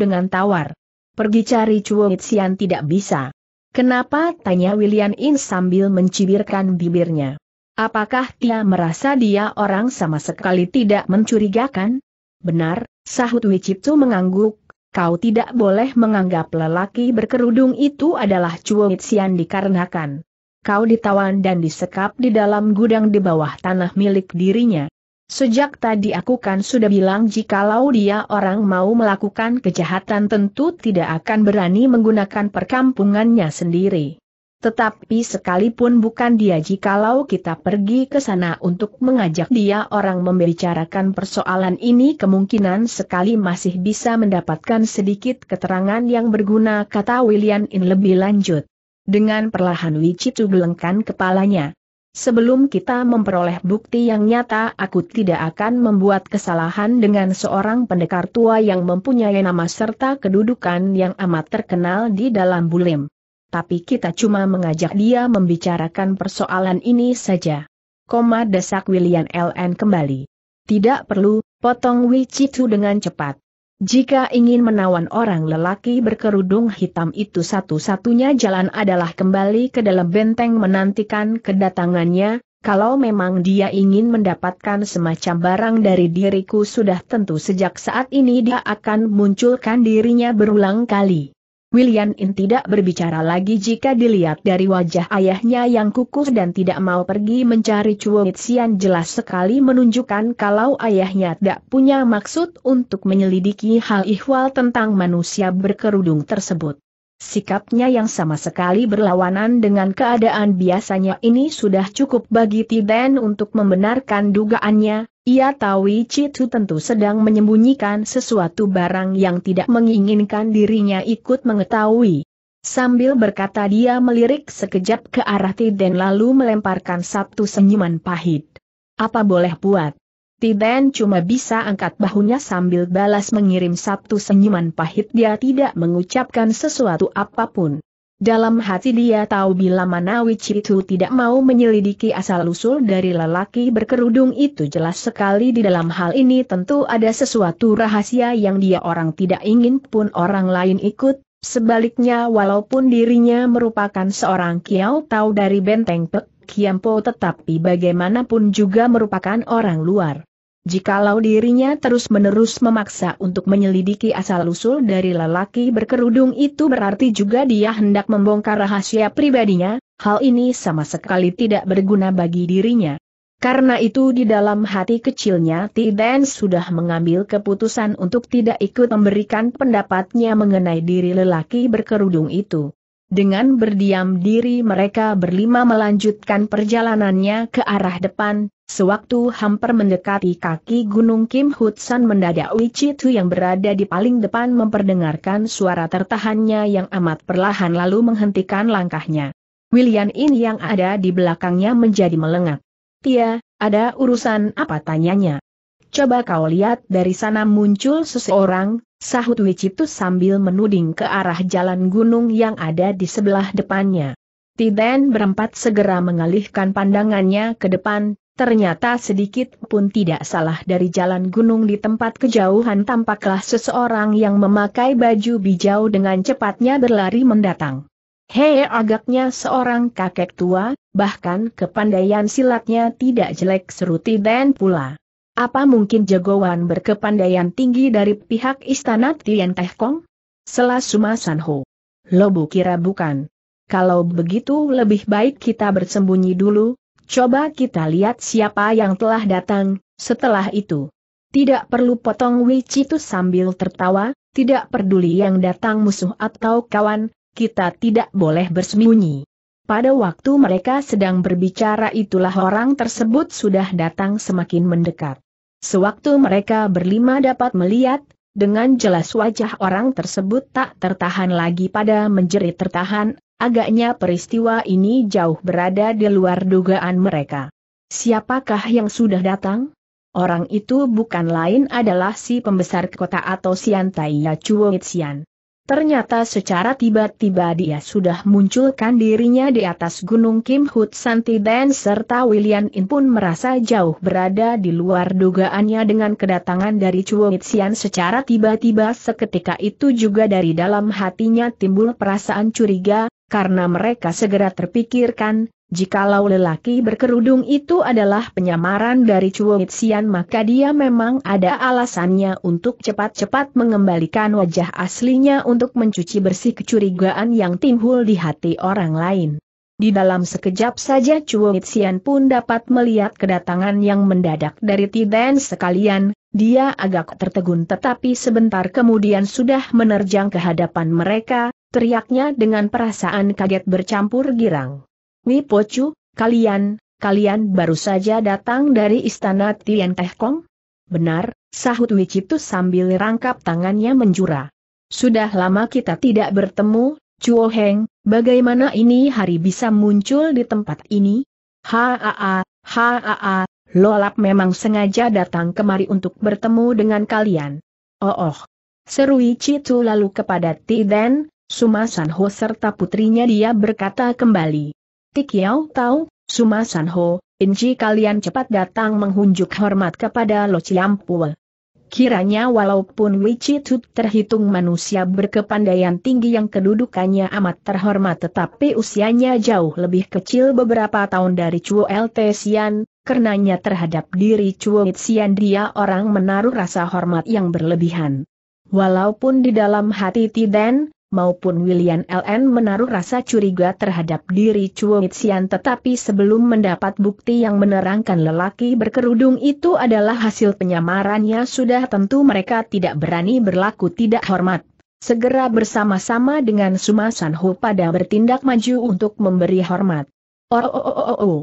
dengan tawar. Pergi cari Cuo Xian tidak bisa. Kenapa? tanya William In sambil mencibirkan bibirnya. Apakah dia merasa dia orang sama sekali tidak mencurigakan? Benar, sahut Wiciptu mengangguk, kau tidak boleh menganggap lelaki berkerudung itu adalah Chuo Xian dikarenakan. Kau ditawan dan disekap di dalam gudang di bawah tanah milik dirinya. Sejak tadi aku kan sudah bilang jikalau dia orang mau melakukan kejahatan tentu tidak akan berani menggunakan perkampungannya sendiri. Tetapi sekalipun bukan dia jikalau kita pergi ke sana untuk mengajak dia orang membicarakan persoalan ini kemungkinan sekali masih bisa mendapatkan sedikit keterangan yang berguna kata William In lebih lanjut. Dengan perlahan Wicitu gelengkan kepalanya. Sebelum kita memperoleh bukti yang nyata aku tidak akan membuat kesalahan dengan seorang pendekar tua yang mempunyai nama serta kedudukan yang amat terkenal di dalam bulim. Tapi kita cuma mengajak dia membicarakan persoalan ini saja. Koma desak William LN kembali. Tidak perlu, potong Wichitu dengan cepat. Jika ingin menawan orang lelaki berkerudung hitam itu satu-satunya jalan adalah kembali ke dalam benteng menantikan kedatangannya, kalau memang dia ingin mendapatkan semacam barang dari diriku sudah tentu sejak saat ini dia akan munculkan dirinya berulang kali. William In tidak berbicara lagi jika dilihat dari wajah ayahnya yang kukuh dan tidak mau pergi mencari Chuo Xian jelas sekali menunjukkan kalau ayahnya tidak punya maksud untuk menyelidiki hal ihwal tentang manusia berkerudung tersebut. Sikapnya yang sama sekali berlawanan dengan keadaan biasanya ini sudah cukup bagi Tiden untuk membenarkan dugaannya, ia tahu Citu tentu sedang menyembunyikan sesuatu barang yang tidak menginginkan dirinya ikut mengetahui. Sambil berkata dia melirik sekejap ke arah Tiden lalu melemparkan satu senyuman pahit. Apa boleh buat? Tiden cuma bisa angkat bahunya sambil balas mengirim satu senyuman pahit dia tidak mengucapkan sesuatu apapun. Dalam hati dia tahu bila mana Wichi itu tidak mau menyelidiki asal-usul dari lelaki berkerudung itu jelas sekali di dalam hal ini tentu ada sesuatu rahasia yang dia orang tidak ingin pun orang lain ikut, sebaliknya walaupun dirinya merupakan seorang kiau tahu dari benteng Pek Kiampo tetapi bagaimanapun juga merupakan orang luar. Jikalau dirinya terus-menerus memaksa untuk menyelidiki asal-usul dari lelaki berkerudung itu berarti juga dia hendak membongkar rahasia pribadinya, hal ini sama sekali tidak berguna bagi dirinya. Karena itu di dalam hati kecilnya Tiden sudah mengambil keputusan untuk tidak ikut memberikan pendapatnya mengenai diri lelaki berkerudung itu. Dengan berdiam diri mereka berlima melanjutkan perjalanannya ke arah depan, sewaktu hampir mendekati kaki Gunung Kim Hutsan mendadak Wichitu yang berada di paling depan memperdengarkan suara tertahannya yang amat perlahan lalu menghentikan langkahnya. William In yang ada di belakangnya menjadi melengak. Tia, ada urusan apa tanyanya? Coba kau lihat dari sana muncul seseorang, sahut Wicitu sambil menuding ke arah jalan gunung yang ada di sebelah depannya. Tiden berempat segera mengalihkan pandangannya ke depan, ternyata sedikit pun tidak salah dari jalan gunung di tempat kejauhan tampaklah seseorang yang memakai baju bijau dengan cepatnya berlari mendatang. Hei agaknya seorang kakek tua, bahkan kepandaian silatnya tidak jelek seru Tiden pula. Apa mungkin jagoan berkepandaian tinggi dari pihak istana Tian Teh Kong? Selasuma Sanho. Lobu kira bukan. Kalau begitu lebih baik kita bersembunyi dulu, coba kita lihat siapa yang telah datang, setelah itu. Tidak perlu potong itu sambil tertawa, tidak peduli yang datang musuh atau kawan, kita tidak boleh bersembunyi. Pada waktu mereka sedang berbicara itulah orang tersebut sudah datang semakin mendekat. Sewaktu mereka berlima dapat melihat, dengan jelas wajah orang tersebut tak tertahan lagi pada menjerit tertahan, agaknya peristiwa ini jauh berada di luar dugaan mereka. Siapakah yang sudah datang? Orang itu bukan lain adalah si pembesar kota atau Sian Tai Yacuo Ternyata secara tiba-tiba dia sudah munculkan dirinya di atas gunung Kim Hood Santi dan serta William In pun merasa jauh berada di luar dugaannya dengan kedatangan dari Chuo Xian secara tiba-tiba seketika itu juga dari dalam hatinya timbul perasaan curiga, karena mereka segera terpikirkan, Jikalau lelaki berkerudung itu adalah penyamaran dari Chuo Xian maka dia memang ada alasannya untuk cepat-cepat mengembalikan wajah aslinya untuk mencuci bersih kecurigaan yang timbul di hati orang lain. Di dalam sekejap saja Chuo Xian pun dapat melihat kedatangan yang mendadak dari Tiden sekalian, dia agak tertegun tetapi sebentar kemudian sudah menerjang ke hadapan mereka, teriaknya dengan perasaan kaget bercampur girang. Wipocu, kalian, kalian baru saja datang dari istana Tian Teh Kong? Benar, sahut Wicitu sambil rangkap tangannya menjura. Sudah lama kita tidak bertemu, Chuo Heng, bagaimana ini hari bisa muncul di tempat ini? Haa, haa, Lolap memang sengaja datang kemari untuk bertemu dengan kalian. Oh, oh. Seru Wicitu lalu kepada Tiden, Sumasan Ho serta putrinya dia berkata kembali. Tik Yao tahu, Suma San Ho, Inji kalian cepat datang menghunjuk hormat kepada Lo Pua. Kiranya walaupun Wichitut terhitung manusia berkepandaian tinggi yang kedudukannya amat terhormat tetapi usianya jauh lebih kecil beberapa tahun dari Chuo Lte Sian, karenanya terhadap diri Chuo Sian dia orang menaruh rasa hormat yang berlebihan. Walaupun di dalam hati Tiden, maupun William LN menaruh rasa curiga terhadap diri Chuo Xian tetapi sebelum mendapat bukti yang menerangkan lelaki berkerudung itu adalah hasil penyamarannya sudah tentu mereka tidak berani berlaku tidak hormat. Segera bersama-sama dengan Suma Sanhu pada bertindak maju untuk memberi hormat. Oh, oh, oh, oh, oh.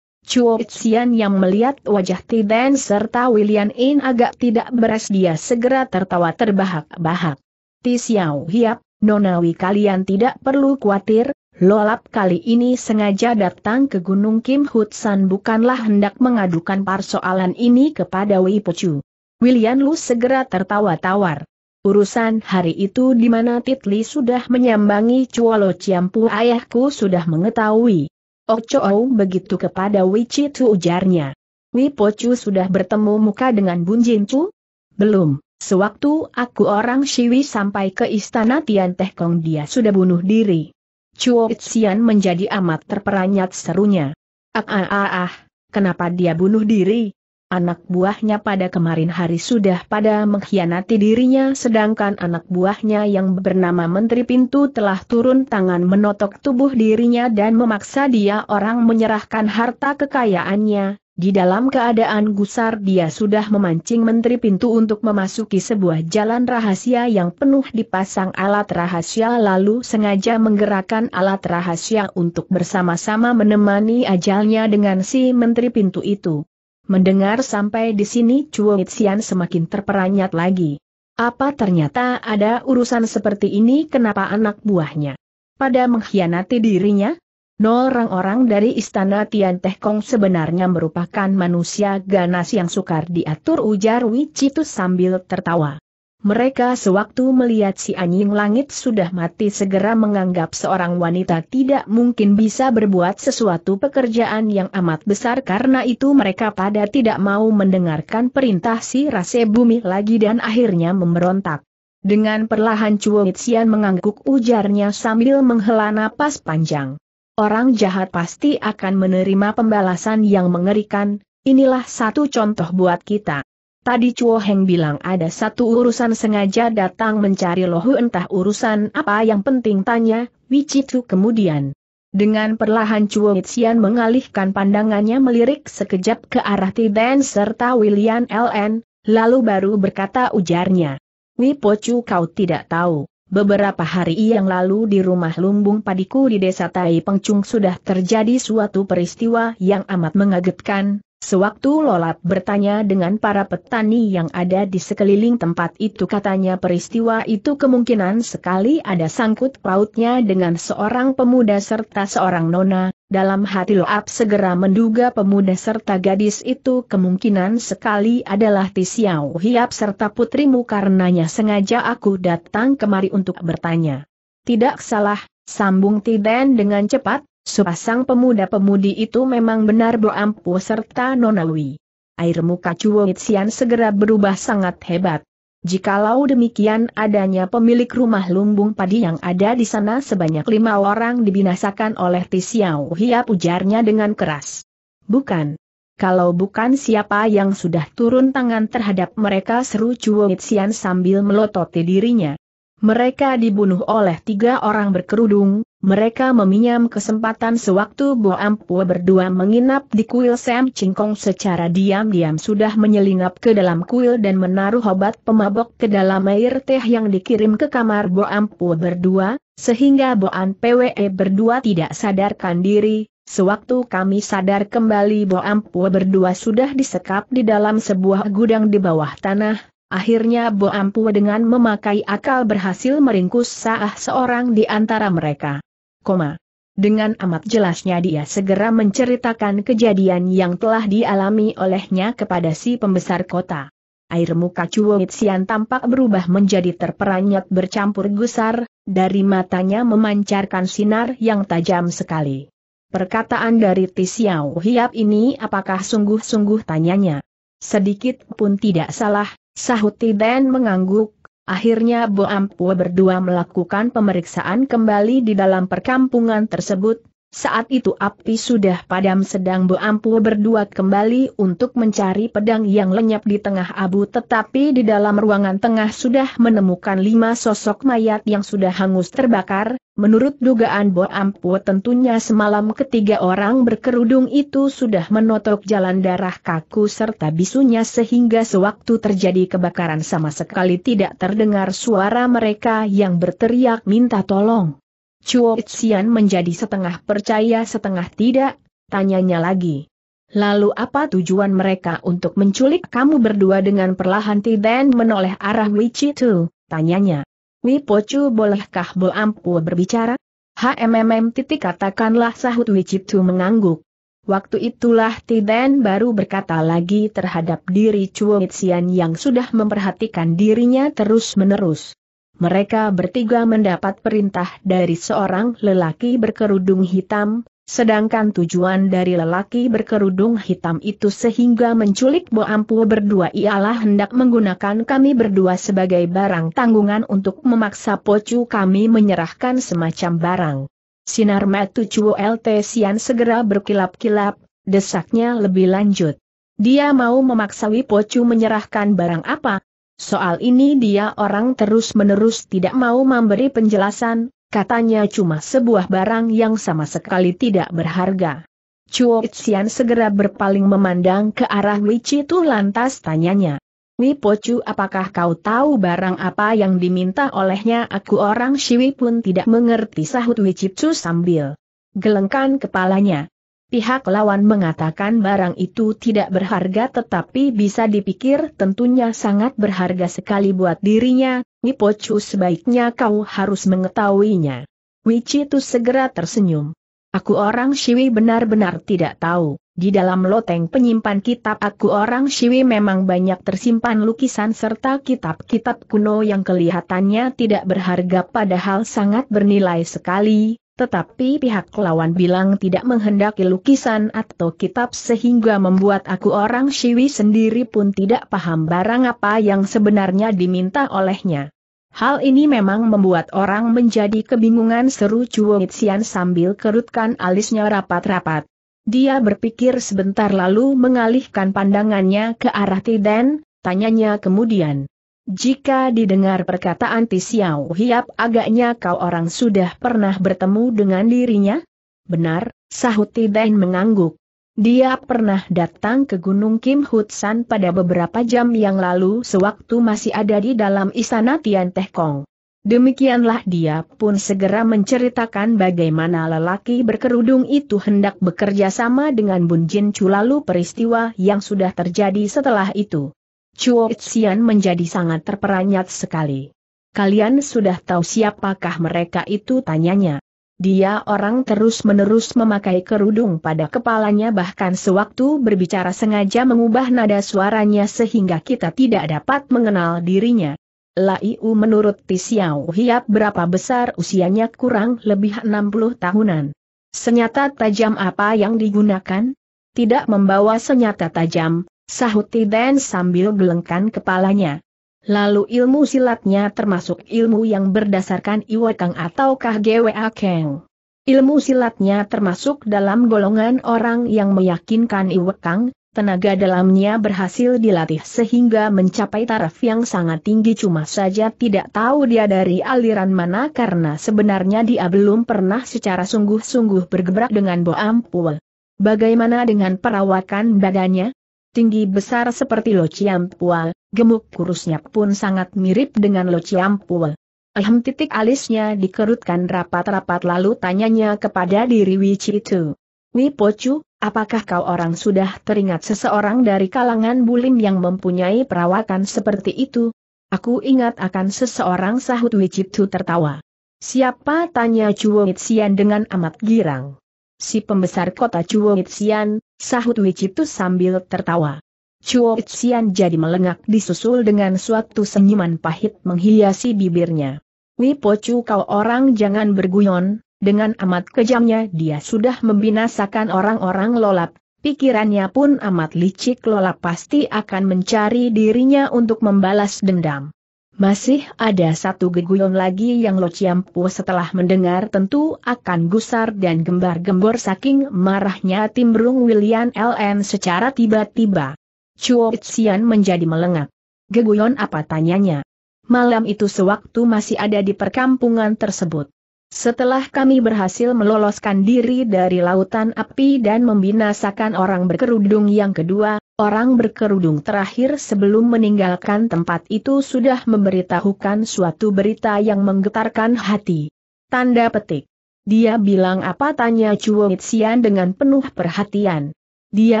Chuo Xian yang melihat wajah Tiden serta William In agak tidak beres dia segera tertawa terbahak-bahak. Ti Xiao Hiap, Nonawi kalian tidak perlu khawatir, Lolap kali ini sengaja datang ke Gunung Kim Hutsan bukanlah hendak mengadukan persoalan ini kepada Wei Pochu. William Lu segera tertawa tawar. Urusan hari itu di mana Titli sudah menyambangi Cuolo Ciampu ayahku sudah mengetahui. Oh begitu kepada Wei Chitu ujarnya. Wei Pochu sudah bertemu muka dengan Bun Chu? Belum. Sewaktu aku orang Siwi sampai ke istana Tian Teh Kong dia sudah bunuh diri. Chuo Xian menjadi amat terperanjat serunya. Ah, ah, ah, ah, kenapa dia bunuh diri? Anak buahnya pada kemarin hari sudah pada mengkhianati dirinya sedangkan anak buahnya yang bernama Menteri Pintu telah turun tangan menotok tubuh dirinya dan memaksa dia orang menyerahkan harta kekayaannya, di dalam keadaan gusar dia sudah memancing menteri pintu untuk memasuki sebuah jalan rahasia yang penuh dipasang alat rahasia lalu sengaja menggerakkan alat rahasia untuk bersama-sama menemani ajalnya dengan si menteri pintu itu. Mendengar sampai di sini Chuo Xian semakin terperanyat lagi. Apa ternyata ada urusan seperti ini kenapa anak buahnya? Pada mengkhianati dirinya? No orang-orang dari istana Tian Teh Kong sebenarnya merupakan manusia ganas yang sukar diatur ujar Wicitus sambil tertawa. Mereka sewaktu melihat si anjing langit sudah mati segera menganggap seorang wanita tidak mungkin bisa berbuat sesuatu pekerjaan yang amat besar karena itu mereka pada tidak mau mendengarkan perintah si rase bumi lagi dan akhirnya memberontak. Dengan perlahan Chuo Mitsian mengangguk ujarnya sambil menghela napas panjang orang jahat pasti akan menerima pembalasan yang mengerikan, inilah satu contoh buat kita. Tadi Chuo Heng bilang ada satu urusan sengaja datang mencari lohu entah urusan apa yang penting tanya, Wicitu kemudian. Dengan perlahan Chuo Hitsian mengalihkan pandangannya melirik sekejap ke arah Tiden serta William LN, lalu baru berkata ujarnya. Wipocu kau tidak tahu. Beberapa hari yang lalu di rumah lumbung padiku di desa Tai Pengcung sudah terjadi suatu peristiwa yang amat mengagetkan. Sewaktu Lolat bertanya dengan para petani yang ada di sekeliling tempat itu katanya peristiwa itu kemungkinan sekali ada sangkut pautnya dengan seorang pemuda serta seorang nona, dalam hati Loap segera menduga pemuda serta gadis itu kemungkinan sekali adalah Tisiao, Hiap serta putrimu karenanya sengaja aku datang kemari untuk bertanya. Tidak salah, sambung Tiden dengan cepat, sepasang pemuda-pemudi itu memang benar Boampu serta Nonawi. Air muka Cuo Itsian segera berubah sangat hebat. Jikalau demikian adanya pemilik rumah lumbung padi yang ada di sana sebanyak lima orang dibinasakan oleh Tisiau Hia ujarnya dengan keras. Bukan. Kalau bukan siapa yang sudah turun tangan terhadap mereka seru Chuo Mitsian sambil melototi dirinya. Mereka dibunuh oleh tiga orang berkerudung, mereka meminjam kesempatan sewaktu Bo Ampu berdua menginap di kuil Sam Cingkong secara diam-diam sudah menyelinap ke dalam kuil dan menaruh obat pemabok ke dalam air teh yang dikirim ke kamar Bo Ampu berdua, sehingga Bo An berdua tidak sadarkan diri, Sewaktu kami sadar kembali Bo Ampu berdua sudah disekap di dalam sebuah gudang di bawah tanah, Akhirnya Bo Ampu dengan memakai akal berhasil meringkus saah seorang di antara mereka. Koma. Dengan amat jelasnya dia segera menceritakan kejadian yang telah dialami olehnya kepada si pembesar kota. Air muka Cuowit Sian tampak berubah menjadi terperanyat bercampur gusar, dari matanya memancarkan sinar yang tajam sekali. Perkataan dari Tisiao Hiap ini apakah sungguh-sungguh tanyanya? Sedikit pun tidak salah, Sahut Tiden mengangguk, akhirnya Boampu berdua melakukan pemeriksaan kembali di dalam perkampungan tersebut, saat itu api sudah padam sedang Boampu berdua kembali untuk mencari pedang yang lenyap di tengah abu tetapi di dalam ruangan tengah sudah menemukan lima sosok mayat yang sudah hangus terbakar, menurut dugaan Boampu tentunya semalam ketiga orang berkerudung itu sudah menotok jalan darah kaku serta bisunya sehingga sewaktu terjadi kebakaran sama sekali tidak terdengar suara mereka yang berteriak minta tolong. Chuo Xian menjadi setengah percaya setengah tidak, tanyanya lagi. Lalu apa tujuan mereka untuk menculik kamu berdua dengan perlahan Tiden menoleh arah Wei Tu, tanyanya. Wei Pocu bolehkah Bo Ampu berbicara? HMMM titik katakanlah sahut Wei Tu mengangguk. Waktu itulah Tiden baru berkata lagi terhadap diri Chuo Xian yang sudah memperhatikan dirinya terus-menerus mereka bertiga mendapat perintah dari seorang lelaki berkerudung hitam, sedangkan tujuan dari lelaki berkerudung hitam itu sehingga menculik Bo Ampu berdua ialah hendak menggunakan kami berdua sebagai barang tanggungan untuk memaksa Pocu kami menyerahkan semacam barang. Sinar Metu Cuo LT Sian segera berkilap-kilap, desaknya lebih lanjut. Dia mau memaksa Wipocu menyerahkan barang apa, Soal ini dia orang terus-menerus tidak mau memberi penjelasan, katanya cuma sebuah barang yang sama sekali tidak berharga. Chuo Xian segera berpaling memandang ke arah Wei Chitu lantas tanyanya. Wei Pocu apakah kau tahu barang apa yang diminta olehnya aku orang Shiwi pun tidak mengerti sahut Wei Chu sambil gelengkan kepalanya. Pihak lawan mengatakan barang itu tidak berharga tetapi bisa dipikir tentunya sangat berharga sekali buat dirinya, Nipocu sebaiknya kau harus mengetahuinya. itu segera tersenyum. Aku orang Siwi benar-benar tidak tahu, di dalam loteng penyimpan kitab aku orang Siwi memang banyak tersimpan lukisan serta kitab-kitab kuno yang kelihatannya tidak berharga padahal sangat bernilai sekali, tetapi pihak lawan bilang tidak menghendaki lukisan atau kitab sehingga membuat aku orang Siwi sendiri pun tidak paham barang apa yang sebenarnya diminta olehnya. Hal ini memang membuat orang menjadi kebingungan seru Cuo sambil kerutkan alisnya rapat-rapat. Dia berpikir sebentar lalu mengalihkan pandangannya ke arah Tiden, tanyanya kemudian. Jika didengar perkataan Tisiau Hiap agaknya kau orang sudah pernah bertemu dengan dirinya? Benar, sahut Tidain mengangguk. Dia pernah datang ke Gunung Kim Hutsan pada beberapa jam yang lalu sewaktu masih ada di dalam istana Tian Teh Kong. Demikianlah dia pun segera menceritakan bagaimana lelaki berkerudung itu hendak bekerja sama dengan Bun Jin Chu lalu peristiwa yang sudah terjadi setelah itu. Chuo Xian menjadi sangat terperanjat sekali. Kalian sudah tahu siapakah mereka itu tanyanya. Dia orang terus-menerus memakai kerudung pada kepalanya bahkan sewaktu berbicara sengaja mengubah nada suaranya sehingga kita tidak dapat mengenal dirinya. Laiu menurut Tisiao Hiap berapa besar usianya kurang lebih 60 tahunan. Senyata tajam apa yang digunakan? Tidak membawa senyata tajam, Sahut Tiden sambil gelengkan kepalanya. Lalu ilmu silatnya termasuk ilmu yang berdasarkan Iwakang atau KGWA Kang. Ilmu silatnya termasuk dalam golongan orang yang meyakinkan Iwakang, tenaga dalamnya berhasil dilatih sehingga mencapai taraf yang sangat tinggi cuma saja tidak tahu dia dari aliran mana karena sebenarnya dia belum pernah secara sungguh-sungguh bergebrak dengan Boampul. Bagaimana dengan perawakan badannya? tinggi besar seperti Lo Chiampual, gemuk kurusnya pun sangat mirip dengan Lo Chiampual. Ahem titik alisnya dikerutkan rapat-rapat lalu tanyanya kepada diri Wici itu. Wipocu, apakah kau orang sudah teringat seseorang dari kalangan bulim yang mempunyai perawakan seperti itu? Aku ingat akan seseorang sahut Wicitu tertawa. Siapa tanya Chuo Itsian dengan amat girang. Si pembesar kota Chuo Itsian, Sahut Wicitu sambil tertawa. Chuo Xian jadi melengak disusul dengan suatu senyuman pahit menghiasi bibirnya. Wipo Chu kau orang jangan berguyon, dengan amat kejamnya dia sudah membinasakan orang-orang lolap, pikirannya pun amat licik lolap pasti akan mencari dirinya untuk membalas dendam. Masih ada satu geguyon lagi yang Lo Ciampu setelah mendengar tentu akan gusar dan gembar-gembor saking marahnya timbrung William LN secara tiba-tiba. Chuo Xian menjadi melengak. Geguyon apa tanyanya? Malam itu sewaktu masih ada di perkampungan tersebut. Setelah kami berhasil meloloskan diri dari lautan api dan membinasakan orang berkerudung yang kedua, Orang berkerudung terakhir sebelum meninggalkan tempat itu sudah memberitahukan suatu berita yang menggetarkan hati. Tanda petik. Dia bilang apa tanya Chuo Sian dengan penuh perhatian. Dia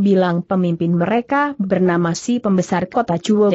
bilang pemimpin mereka bernama si pembesar kota Chuo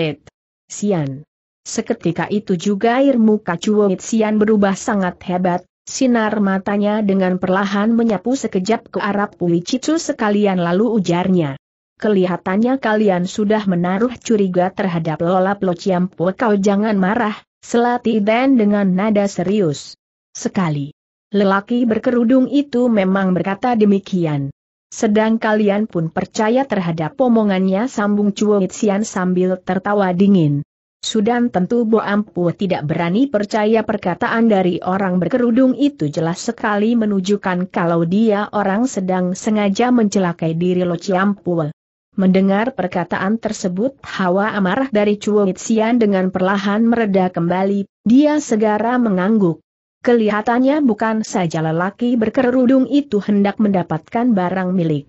Sian. Seketika itu juga air muka Chuo Mitsian berubah sangat hebat, sinar matanya dengan perlahan menyapu sekejap ke arah Pui Chitsu sekalian lalu ujarnya. Kelihatannya kalian sudah menaruh curiga terhadap Lola Plociampo kau jangan marah, selati dan dengan nada serius. Sekali. Lelaki berkerudung itu memang berkata demikian. Sedang kalian pun percaya terhadap omongannya sambung Cuoitsian sambil tertawa dingin. Sudan tentu Bo Ampu tidak berani percaya perkataan dari orang berkerudung itu jelas sekali menunjukkan kalau dia orang sedang sengaja mencelakai diri Lo Ciampul. Mendengar perkataan tersebut, hawa amarah dari Chuo Xian dengan perlahan mereda kembali, dia segera mengangguk. Kelihatannya bukan saja lelaki berkerudung itu hendak mendapatkan barang milik.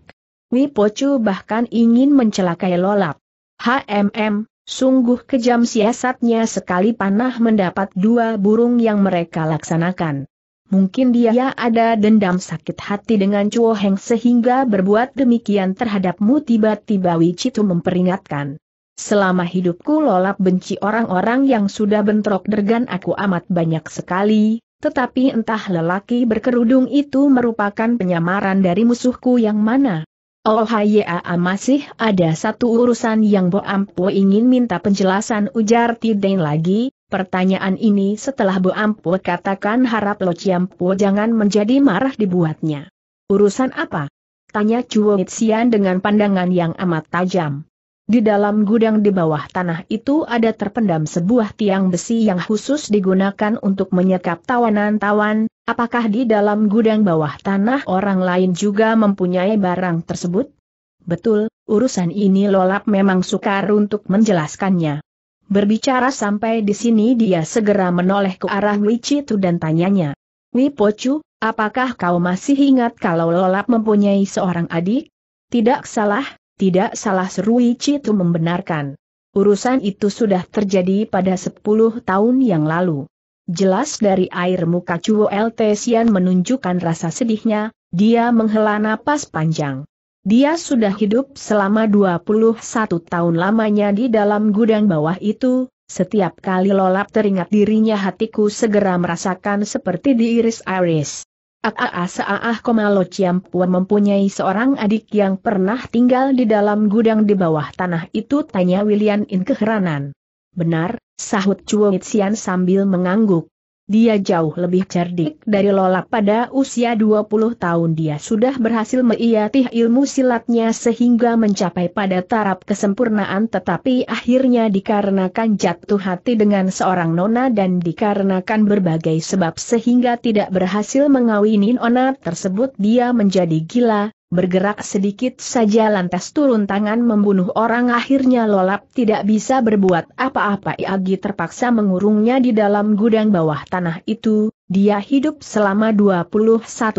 Chu bahkan ingin mencelakai Lolap. HMM, sungguh kejam siasatnya sekali panah mendapat dua burung yang mereka laksanakan. Mungkin dia ada dendam sakit hati dengan Chuo Heng sehingga berbuat demikian terhadapmu tiba-tiba Wicitu memperingatkan. Selama hidupku lolap benci orang-orang yang sudah bentrok dergan aku amat banyak sekali, tetapi entah lelaki berkerudung itu merupakan penyamaran dari musuhku yang mana. Oh ya ah, masih ada satu urusan yang Bo Ampo ingin minta penjelasan ujar Tideng lagi, Pertanyaan ini setelah Bu Ampu katakan harap Lo Ciampu jangan menjadi marah dibuatnya. Urusan apa? Tanya Chuo Xian dengan pandangan yang amat tajam. Di dalam gudang di bawah tanah itu ada terpendam sebuah tiang besi yang khusus digunakan untuk menyekap tawanan-tawan, apakah di dalam gudang bawah tanah orang lain juga mempunyai barang tersebut? Betul, urusan ini Lolap memang sukar untuk menjelaskannya. Berbicara sampai di sini dia segera menoleh ke arah Wichitu dan tanyanya. Wipocu, apakah kau masih ingat kalau Lolap mempunyai seorang adik? Tidak salah, tidak salah seru Wichitu membenarkan. Urusan itu sudah terjadi pada 10 tahun yang lalu. Jelas dari air muka Cuo Eltesian menunjukkan rasa sedihnya, dia menghela napas panjang. Dia sudah hidup selama 21 tahun lamanya di dalam gudang bawah itu, setiap kali lolap teringat dirinya hatiku segera merasakan seperti diiris-iris. Aaah, Saah Komalo Ciampuan mempunyai seorang adik yang pernah tinggal di dalam gudang di bawah tanah itu tanya William In keheranan. Benar, sahut Chuo Xian sambil mengangguk. Dia jauh lebih cerdik dari Lola pada usia 20 tahun dia sudah berhasil meiatih ilmu silatnya sehingga mencapai pada taraf kesempurnaan tetapi akhirnya dikarenakan jatuh hati dengan seorang nona dan dikarenakan berbagai sebab sehingga tidak berhasil mengawini nona tersebut dia menjadi gila, bergerak sedikit saja lantas turun tangan membunuh orang akhirnya lolap tidak bisa berbuat apa-apa Iagi terpaksa mengurungnya di dalam gudang bawah tanah itu, dia hidup selama 21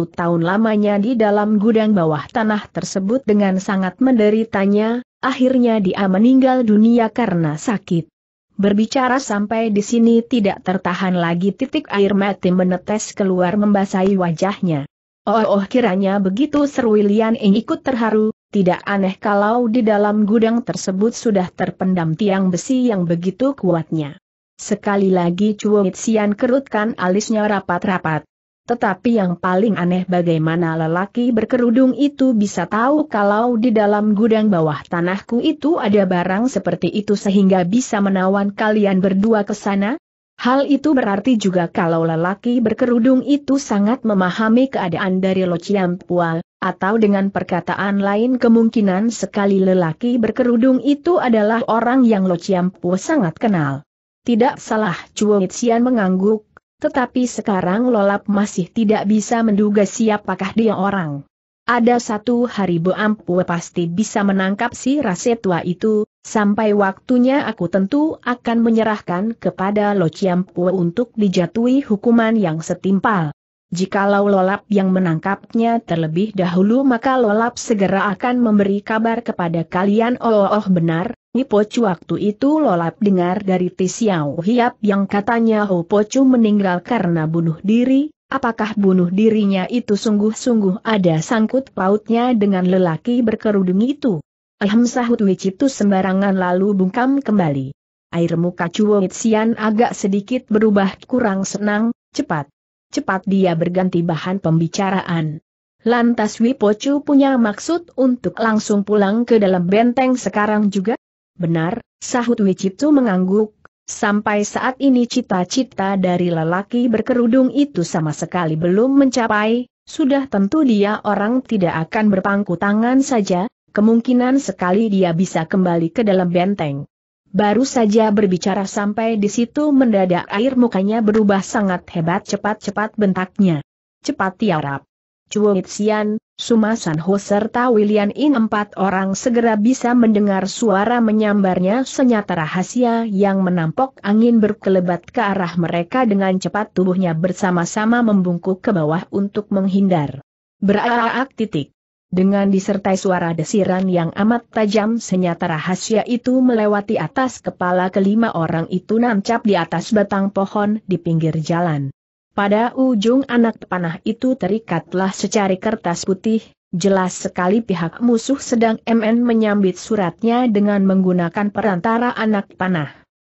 tahun lamanya di dalam gudang bawah tanah tersebut dengan sangat menderitanya, akhirnya dia meninggal dunia karena sakit. Berbicara sampai di sini tidak tertahan lagi titik air mati menetes keluar membasahi wajahnya. Oh, oh kiranya begitu seru Lian Eng ikut terharu, tidak aneh kalau di dalam gudang tersebut sudah terpendam tiang besi yang begitu kuatnya. Sekali lagi Chuo Mitsian kerutkan alisnya rapat-rapat. Tetapi yang paling aneh bagaimana lelaki berkerudung itu bisa tahu kalau di dalam gudang bawah tanahku itu ada barang seperti itu sehingga bisa menawan kalian berdua ke sana, Hal itu berarti juga kalau lelaki berkerudung itu sangat memahami keadaan dari Lo Pua, atau dengan perkataan lain kemungkinan sekali lelaki berkerudung itu adalah orang yang Lo Pua sangat kenal. Tidak salah Chuo Xian mengangguk, tetapi sekarang Lolap masih tidak bisa menduga siapakah dia orang. Ada satu hari Bu Ampue pasti bisa menangkap si rase itu, Sampai waktunya aku tentu akan menyerahkan kepada Lo Chiampue untuk dijatuhi hukuman yang setimpal. Jikalau Lolap yang menangkapnya terlebih dahulu maka Lolap segera akan memberi kabar kepada kalian oh oh benar, Nipocu waktu itu Lolap dengar dari Tisiao Hiap yang katanya Ho Pocu meninggal karena bunuh diri, apakah bunuh dirinya itu sungguh-sungguh ada sangkut pautnya dengan lelaki berkerudung itu? Alhamdulillah, sahut Wicitu sembarangan lalu bungkam kembali. Air muka Chuo Tsian agak sedikit berubah kurang senang, cepat. Cepat dia berganti bahan pembicaraan. Lantas Wipocu punya maksud untuk langsung pulang ke dalam benteng sekarang juga? Benar, sahut Wicitu mengangguk. Sampai saat ini cita-cita dari lelaki berkerudung itu sama sekali belum mencapai, sudah tentu dia orang tidak akan berpangku tangan saja, kemungkinan sekali dia bisa kembali ke dalam benteng. Baru saja berbicara sampai di situ mendadak air mukanya berubah sangat hebat cepat-cepat bentaknya. Cepat tiarap. Chuo Xian, Suma Ho serta William In empat orang segera bisa mendengar suara menyambarnya senyata rahasia yang menampok angin berkelebat ke arah mereka dengan cepat tubuhnya bersama-sama membungkuk ke bawah untuk menghindar. Beraak titik dengan disertai suara desiran yang amat tajam senyata rahasia itu melewati atas kepala kelima orang itu nancap di atas batang pohon di pinggir jalan. Pada ujung anak panah itu terikatlah secari kertas putih, jelas sekali pihak musuh sedang MN menyambit suratnya dengan menggunakan perantara anak panah.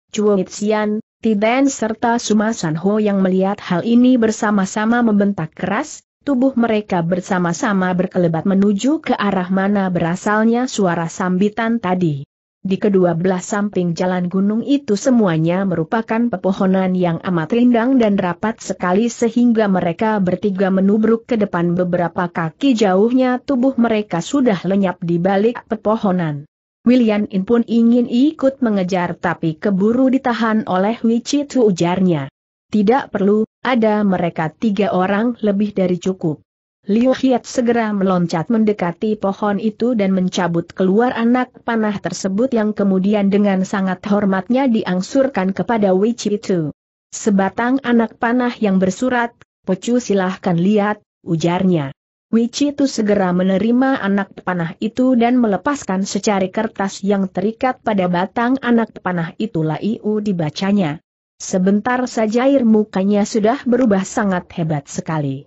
Chuo Xian, Tiden serta Sumasan Ho yang melihat hal ini bersama-sama membentak keras, tubuh mereka bersama-sama berkelebat menuju ke arah mana berasalnya suara sambitan tadi. Di kedua belah samping jalan gunung itu semuanya merupakan pepohonan yang amat rindang dan rapat sekali sehingga mereka bertiga menubruk ke depan beberapa kaki jauhnya tubuh mereka sudah lenyap di balik pepohonan. William In pun ingin ikut mengejar tapi keburu ditahan oleh Wichitu ujarnya. Tidak perlu, ada mereka tiga orang lebih dari cukup. Liu Hiat segera meloncat mendekati pohon itu dan mencabut keluar anak panah tersebut yang kemudian dengan sangat hormatnya diangsurkan kepada Wei itu. Sebatang anak panah yang bersurat, Pocu silahkan lihat, ujarnya. Wei itu segera menerima anak panah itu dan melepaskan secari kertas yang terikat pada batang anak panah itulah iu dibacanya. Sebentar saja air mukanya sudah berubah sangat hebat sekali.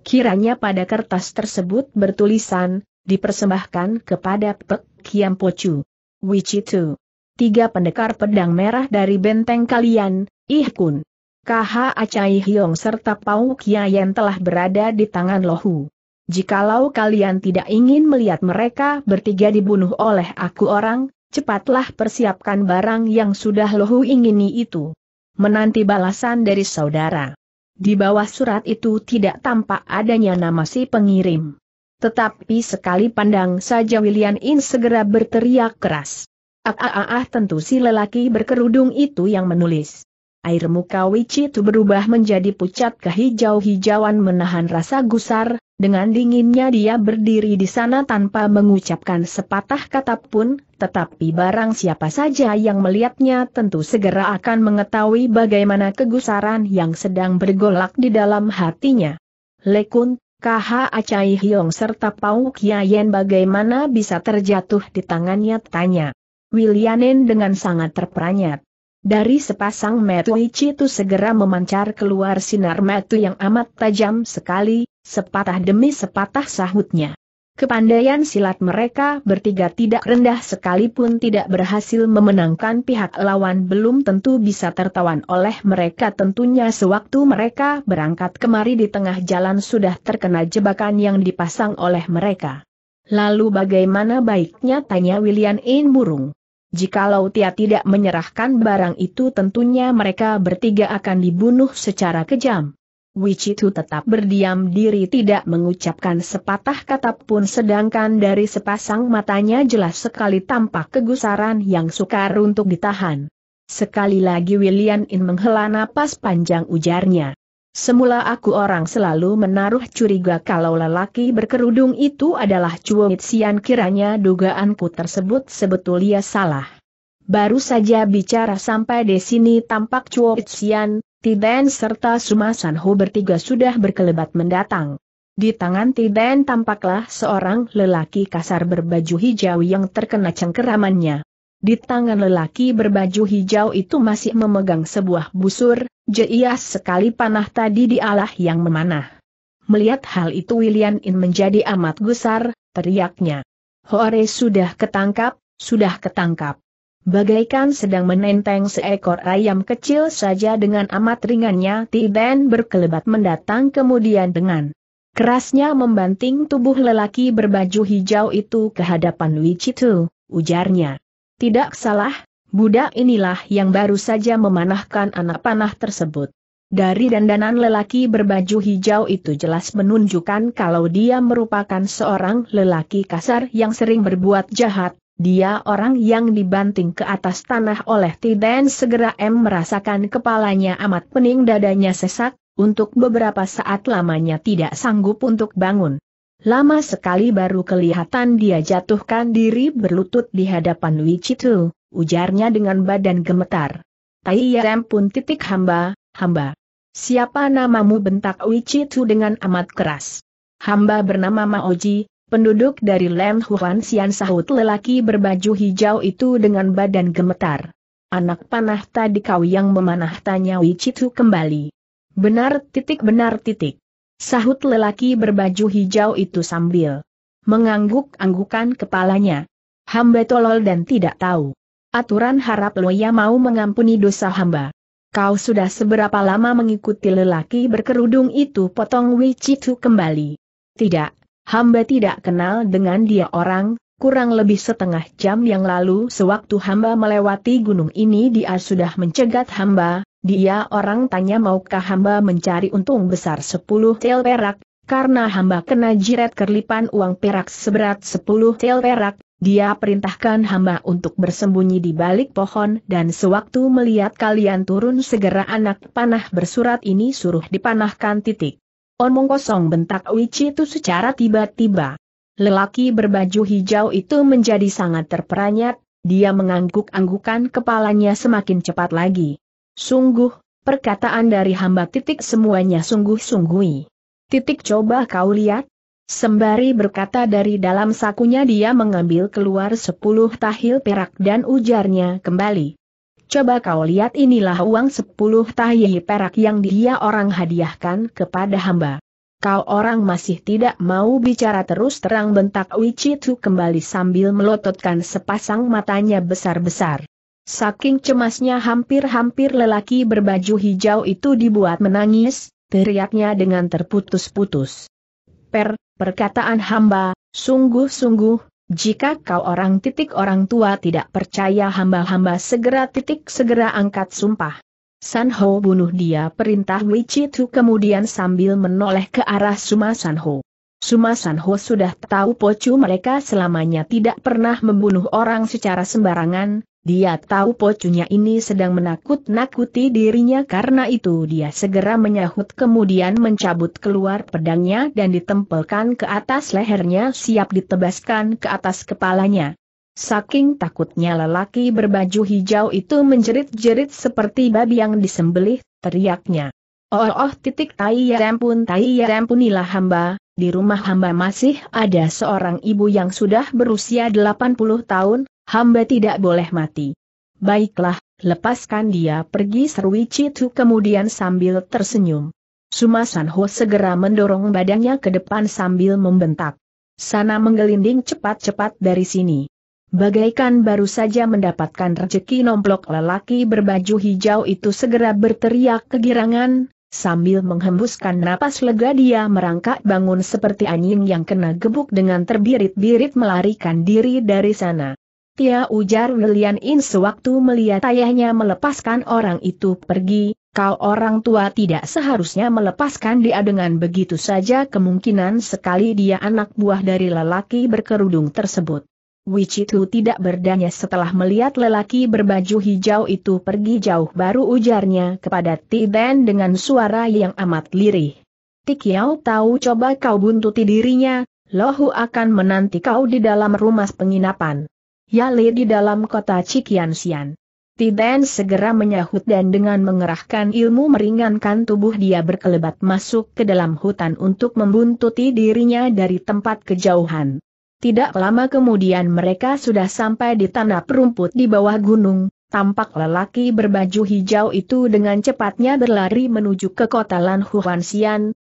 Kiranya pada kertas tersebut bertulisan, dipersembahkan kepada Pek Kiam Pocu. Wichitu. Tiga pendekar pedang merah dari benteng kalian, Ihkun. Kaha Acai Hiong serta Pau Kia yang telah berada di tangan Lohu. Jikalau kalian tidak ingin melihat mereka bertiga dibunuh oleh aku orang, cepatlah persiapkan barang yang sudah Lohu ingini itu menanti balasan dari saudara. Di bawah surat itu tidak tampak adanya nama si pengirim. Tetapi sekali pandang saja William In segera berteriak keras. Ah, ah, ah, ah tentu si lelaki berkerudung itu yang menulis. Air muka Wichi itu berubah menjadi pucat kehijau-hijauan menahan rasa gusar, dengan dinginnya dia berdiri di sana tanpa mengucapkan sepatah kata pun, tetapi barang siapa saja yang melihatnya tentu segera akan mengetahui bagaimana kegusaran yang sedang bergolak di dalam hatinya. Lekun, KH Acai Hiong serta Pau Kiayen bagaimana bisa terjatuh di tangannya tanya. Wilianen dengan sangat terperanjat. Dari sepasang metu itu segera memancar keluar sinar metu yang amat tajam sekali, Sepatah demi sepatah sahutnya. Kepandaian silat mereka bertiga tidak rendah sekalipun tidak berhasil memenangkan pihak lawan belum tentu bisa tertawan oleh mereka tentunya sewaktu mereka berangkat kemari di tengah jalan sudah terkena jebakan yang dipasang oleh mereka. Lalu bagaimana baiknya tanya William In Burung. Jikalau Tia tidak menyerahkan barang itu tentunya mereka bertiga akan dibunuh secara kejam. Wichitu tetap berdiam diri tidak mengucapkan sepatah kata pun sedangkan dari sepasang matanya jelas sekali tampak kegusaran yang sukar untuk ditahan. Sekali lagi William In menghela napas panjang ujarnya. Semula aku orang selalu menaruh curiga kalau lelaki berkerudung itu adalah Chuo Mitsian kiranya dugaanku tersebut sebetulnya salah. Baru saja bicara sampai di sini tampak Chuo Mitsian, Tiben serta Sumasanho bertiga sudah berkelebat mendatang. Di tangan Tiben tampaklah seorang lelaki kasar berbaju hijau yang terkena cengkeramannya. Di tangan lelaki berbaju hijau itu masih memegang sebuah busur, jeias sekali panah tadi dialah yang memanah. Melihat hal itu William In menjadi amat gusar, teriaknya. Hore sudah ketangkap, sudah ketangkap. Bagaikan sedang menenteng seekor ayam kecil saja dengan amat ringannya Tiben berkelebat mendatang kemudian dengan kerasnya membanting tubuh lelaki berbaju hijau itu ke hadapan Wichitu, ujarnya. Tidak salah, budak inilah yang baru saja memanahkan anak panah tersebut. Dari dandanan lelaki berbaju hijau itu jelas menunjukkan kalau dia merupakan seorang lelaki kasar yang sering berbuat jahat, dia orang yang dibanting ke atas tanah oleh Tiden segera M merasakan kepalanya amat pening dadanya sesak, untuk beberapa saat lamanya tidak sanggup untuk bangun. Lama sekali baru kelihatan dia jatuhkan diri berlutut di hadapan Wicitu, ujarnya dengan badan gemetar. Tai Yam pun titik hamba, hamba. Siapa namamu bentak Wicitu dengan amat keras. Hamba bernama Maoji, Penduduk dari Lem Huan Sian sahut lelaki berbaju hijau itu dengan badan gemetar. Anak panah tadi kau yang memanah tanya Wicitu kembali. Benar titik benar titik. Sahut lelaki berbaju hijau itu sambil mengangguk-anggukan kepalanya. Hamba tolol dan tidak tahu. Aturan harap Loya mau mengampuni dosa hamba. Kau sudah seberapa lama mengikuti lelaki berkerudung itu potong Wicitu kembali. Tidak, Hamba tidak kenal dengan dia orang, kurang lebih setengah jam yang lalu sewaktu hamba melewati gunung ini dia sudah mencegat hamba, dia orang tanya maukah hamba mencari untung besar 10 tel perak, karena hamba kena jiret kerlipan uang perak seberat 10 tel perak, dia perintahkan hamba untuk bersembunyi di balik pohon dan sewaktu melihat kalian turun segera anak panah bersurat ini suruh dipanahkan titik. Omong kosong bentak Wichi itu secara tiba-tiba. Lelaki berbaju hijau itu menjadi sangat terperanjat. dia mengangguk-anggukan kepalanya semakin cepat lagi. Sungguh, perkataan dari hamba titik semuanya sungguh-sungguh. Titik coba kau lihat, Sembari berkata dari dalam sakunya dia mengambil keluar sepuluh tahil perak dan ujarnya kembali. Coba kau lihat inilah uang sepuluh tahiyi perak yang dia orang hadiahkan kepada hamba. Kau orang masih tidak mau bicara terus terang bentak Wichitu kembali sambil melototkan sepasang matanya besar-besar. Saking cemasnya hampir-hampir lelaki berbaju hijau itu dibuat menangis, teriaknya dengan terputus-putus. Per, perkataan hamba, sungguh-sungguh, jika kau orang titik orang tua tidak percaya hamba-hamba segera titik segera angkat sumpah. San Ho bunuh dia perintah Wei tu kemudian sambil menoleh ke arah Suma San Ho. Suma San Ho sudah tahu pocu mereka selamanya tidak pernah membunuh orang secara sembarangan, dia tahu pocunya ini sedang menakut-nakuti dirinya karena itu dia segera menyahut kemudian mencabut keluar pedangnya dan ditempelkan ke atas lehernya siap ditebaskan ke atas kepalanya. Saking takutnya lelaki berbaju hijau itu menjerit-jerit seperti babi yang disembelih, teriaknya. Oh oh titik tai ya ampun tai ya ampunilah hamba, di rumah hamba masih ada seorang ibu yang sudah berusia 80 tahun, Hamba tidak boleh mati. Baiklah, lepaskan dia pergi seru Citu kemudian sambil tersenyum. Suma Sanho segera mendorong badannya ke depan sambil membentak. Sana menggelinding cepat-cepat dari sini. Bagaikan baru saja mendapatkan rezeki nomplok lelaki berbaju hijau itu segera berteriak kegirangan, sambil menghembuskan napas lega dia merangkak bangun seperti anjing yang kena gebuk dengan terbirit-birit melarikan diri dari sana. Tia ujar William In sewaktu melihat ayahnya melepaskan orang itu pergi, kau orang tua tidak seharusnya melepaskan dia dengan begitu saja kemungkinan sekali dia anak buah dari lelaki berkerudung tersebut. Wichitu tidak berdanya setelah melihat lelaki berbaju hijau itu pergi jauh baru ujarnya kepada Tiden dengan suara yang amat lirih. Tikiao tahu coba kau buntuti dirinya, Lohu akan menanti kau di dalam rumah penginapan. Yale di dalam kota Cikiansian. Tiden segera menyahut dan dengan mengerahkan ilmu meringankan tubuh dia berkelebat masuk ke dalam hutan untuk membuntuti dirinya dari tempat kejauhan. Tidak lama kemudian mereka sudah sampai di tanah perumput di bawah gunung, tampak lelaki berbaju hijau itu dengan cepatnya berlari menuju ke kota Lan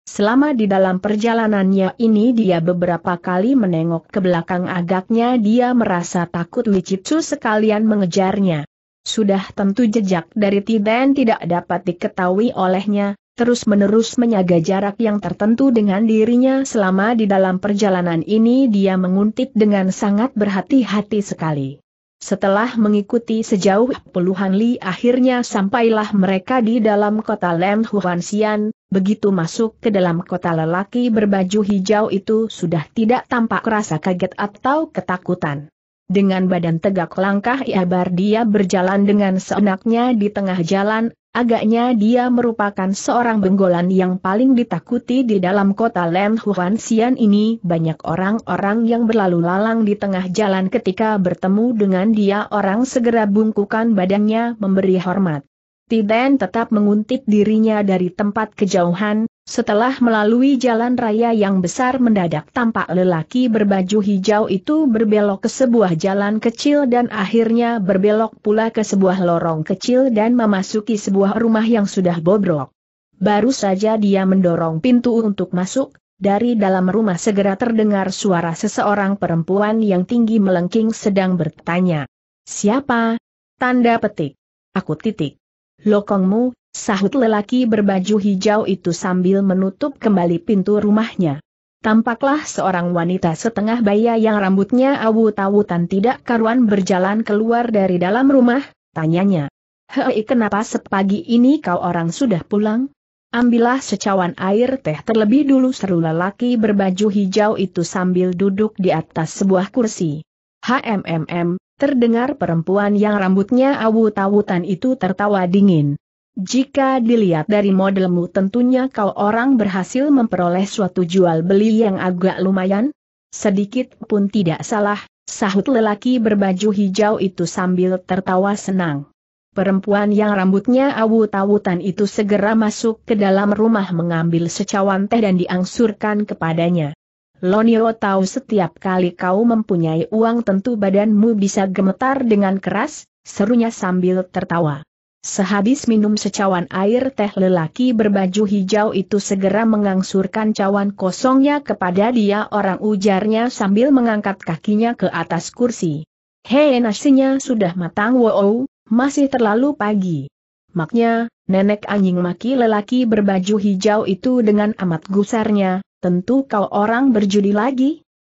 Selama di dalam perjalanannya ini dia beberapa kali menengok ke belakang agaknya dia merasa takut Wicitsu sekalian mengejarnya. Sudah tentu jejak dari Tiden tidak dapat diketahui olehnya, terus-menerus menyaga jarak yang tertentu dengan dirinya selama di dalam perjalanan ini dia menguntit dengan sangat berhati-hati sekali. Setelah mengikuti sejauh puluhan li akhirnya sampailah mereka di dalam kota Lem Huanxian, begitu masuk ke dalam kota lelaki berbaju hijau itu sudah tidak tampak rasa kaget atau ketakutan. Dengan badan tegak langkah ia dia berjalan dengan seenaknya di tengah jalan, Agaknya dia merupakan seorang benggolan yang paling ditakuti di dalam kota Lem Huan Xian ini. Banyak orang-orang yang berlalu lalang di tengah jalan ketika bertemu dengan dia orang segera bungkukan badannya memberi hormat. Tiden tetap menguntit dirinya dari tempat kejauhan, setelah melalui jalan raya yang besar mendadak tampak lelaki berbaju hijau itu berbelok ke sebuah jalan kecil dan akhirnya berbelok pula ke sebuah lorong kecil dan memasuki sebuah rumah yang sudah bobrok. Baru saja dia mendorong pintu untuk masuk, dari dalam rumah segera terdengar suara seseorang perempuan yang tinggi melengking sedang bertanya. Siapa? Tanda petik. Aku titik. Lokongmu, sahut lelaki berbaju hijau itu sambil menutup kembali pintu rumahnya. Tampaklah seorang wanita setengah baya yang rambutnya awut-awutan tidak karuan berjalan keluar dari dalam rumah, tanyanya. Hei kenapa sepagi ini kau orang sudah pulang? Ambillah secawan air teh terlebih dulu seru lelaki berbaju hijau itu sambil duduk di atas sebuah kursi. HMMM, Terdengar perempuan yang rambutnya awut-awutan itu tertawa dingin. Jika dilihat dari modelmu tentunya kau orang berhasil memperoleh suatu jual beli yang agak lumayan? Sedikit pun tidak salah, sahut lelaki berbaju hijau itu sambil tertawa senang. Perempuan yang rambutnya awut-awutan itu segera masuk ke dalam rumah mengambil secawan teh dan diangsurkan kepadanya. Lonio tahu setiap kali kau mempunyai uang tentu badanmu bisa gemetar dengan keras, serunya sambil tertawa. Sehabis minum secawan air teh lelaki berbaju hijau itu segera mengangsurkan cawan kosongnya kepada dia orang ujarnya sambil mengangkat kakinya ke atas kursi. Hei nasinya sudah matang wow, masih terlalu pagi. Maknya, nenek anjing maki lelaki berbaju hijau itu dengan amat gusarnya, tentu kau orang berjudi lagi?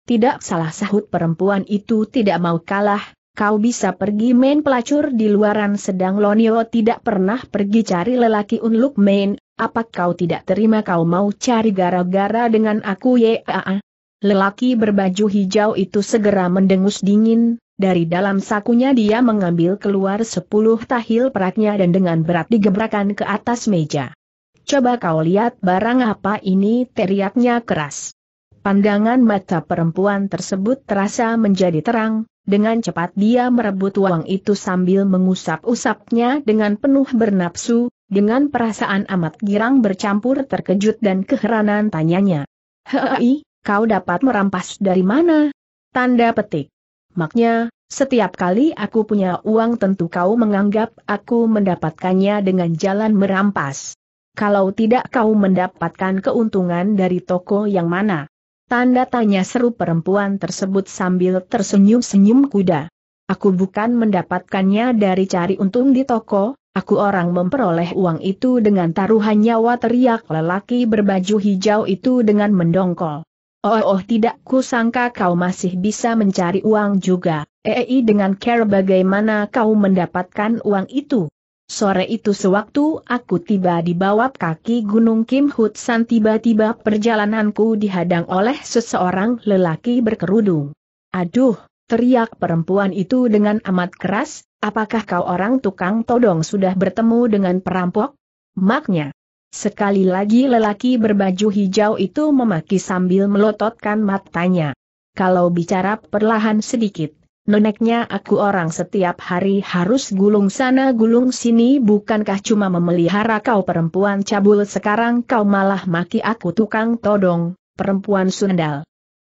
Tidak salah sahut perempuan itu tidak mau kalah, kau bisa pergi main pelacur di luaran sedang Lonio tidak pernah pergi cari lelaki unluk main, apa kau tidak terima kau mau cari gara-gara dengan aku ya? Lelaki berbaju hijau itu segera mendengus dingin, dari dalam sakunya dia mengambil keluar sepuluh tahil peraknya dan dengan berat digebrakan ke atas meja. Coba kau lihat barang apa ini teriaknya keras. Pandangan mata perempuan tersebut terasa menjadi terang, dengan cepat dia merebut uang itu sambil mengusap-usapnya dengan penuh bernapsu, dengan perasaan amat girang bercampur terkejut dan keheranan tanyanya. Hei, kau dapat merampas dari mana? Tanda petik. Maknya, setiap kali aku punya uang tentu kau menganggap aku mendapatkannya dengan jalan merampas kalau tidak kau mendapatkan keuntungan dari toko yang mana. Tanda tanya seru perempuan tersebut sambil tersenyum-senyum kuda. Aku bukan mendapatkannya dari cari untung di toko, aku orang memperoleh uang itu dengan taruhan nyawa teriak lelaki berbaju hijau itu dengan mendongkol. Oh, oh tidak kusangka kau masih bisa mencari uang juga, EI dengan care bagaimana kau mendapatkan uang itu. Sore itu sewaktu aku tiba di bawah kaki Gunung Kim Hutsan tiba-tiba perjalananku dihadang oleh seseorang lelaki berkerudung. Aduh, teriak perempuan itu dengan amat keras, apakah kau orang tukang todong sudah bertemu dengan perampok? Maknya. Sekali lagi lelaki berbaju hijau itu memaki sambil melototkan matanya. Kalau bicara perlahan sedikit, neneknya aku orang setiap hari harus gulung sana gulung sini bukankah cuma memelihara kau perempuan cabul sekarang kau malah maki aku tukang todong, perempuan sundal.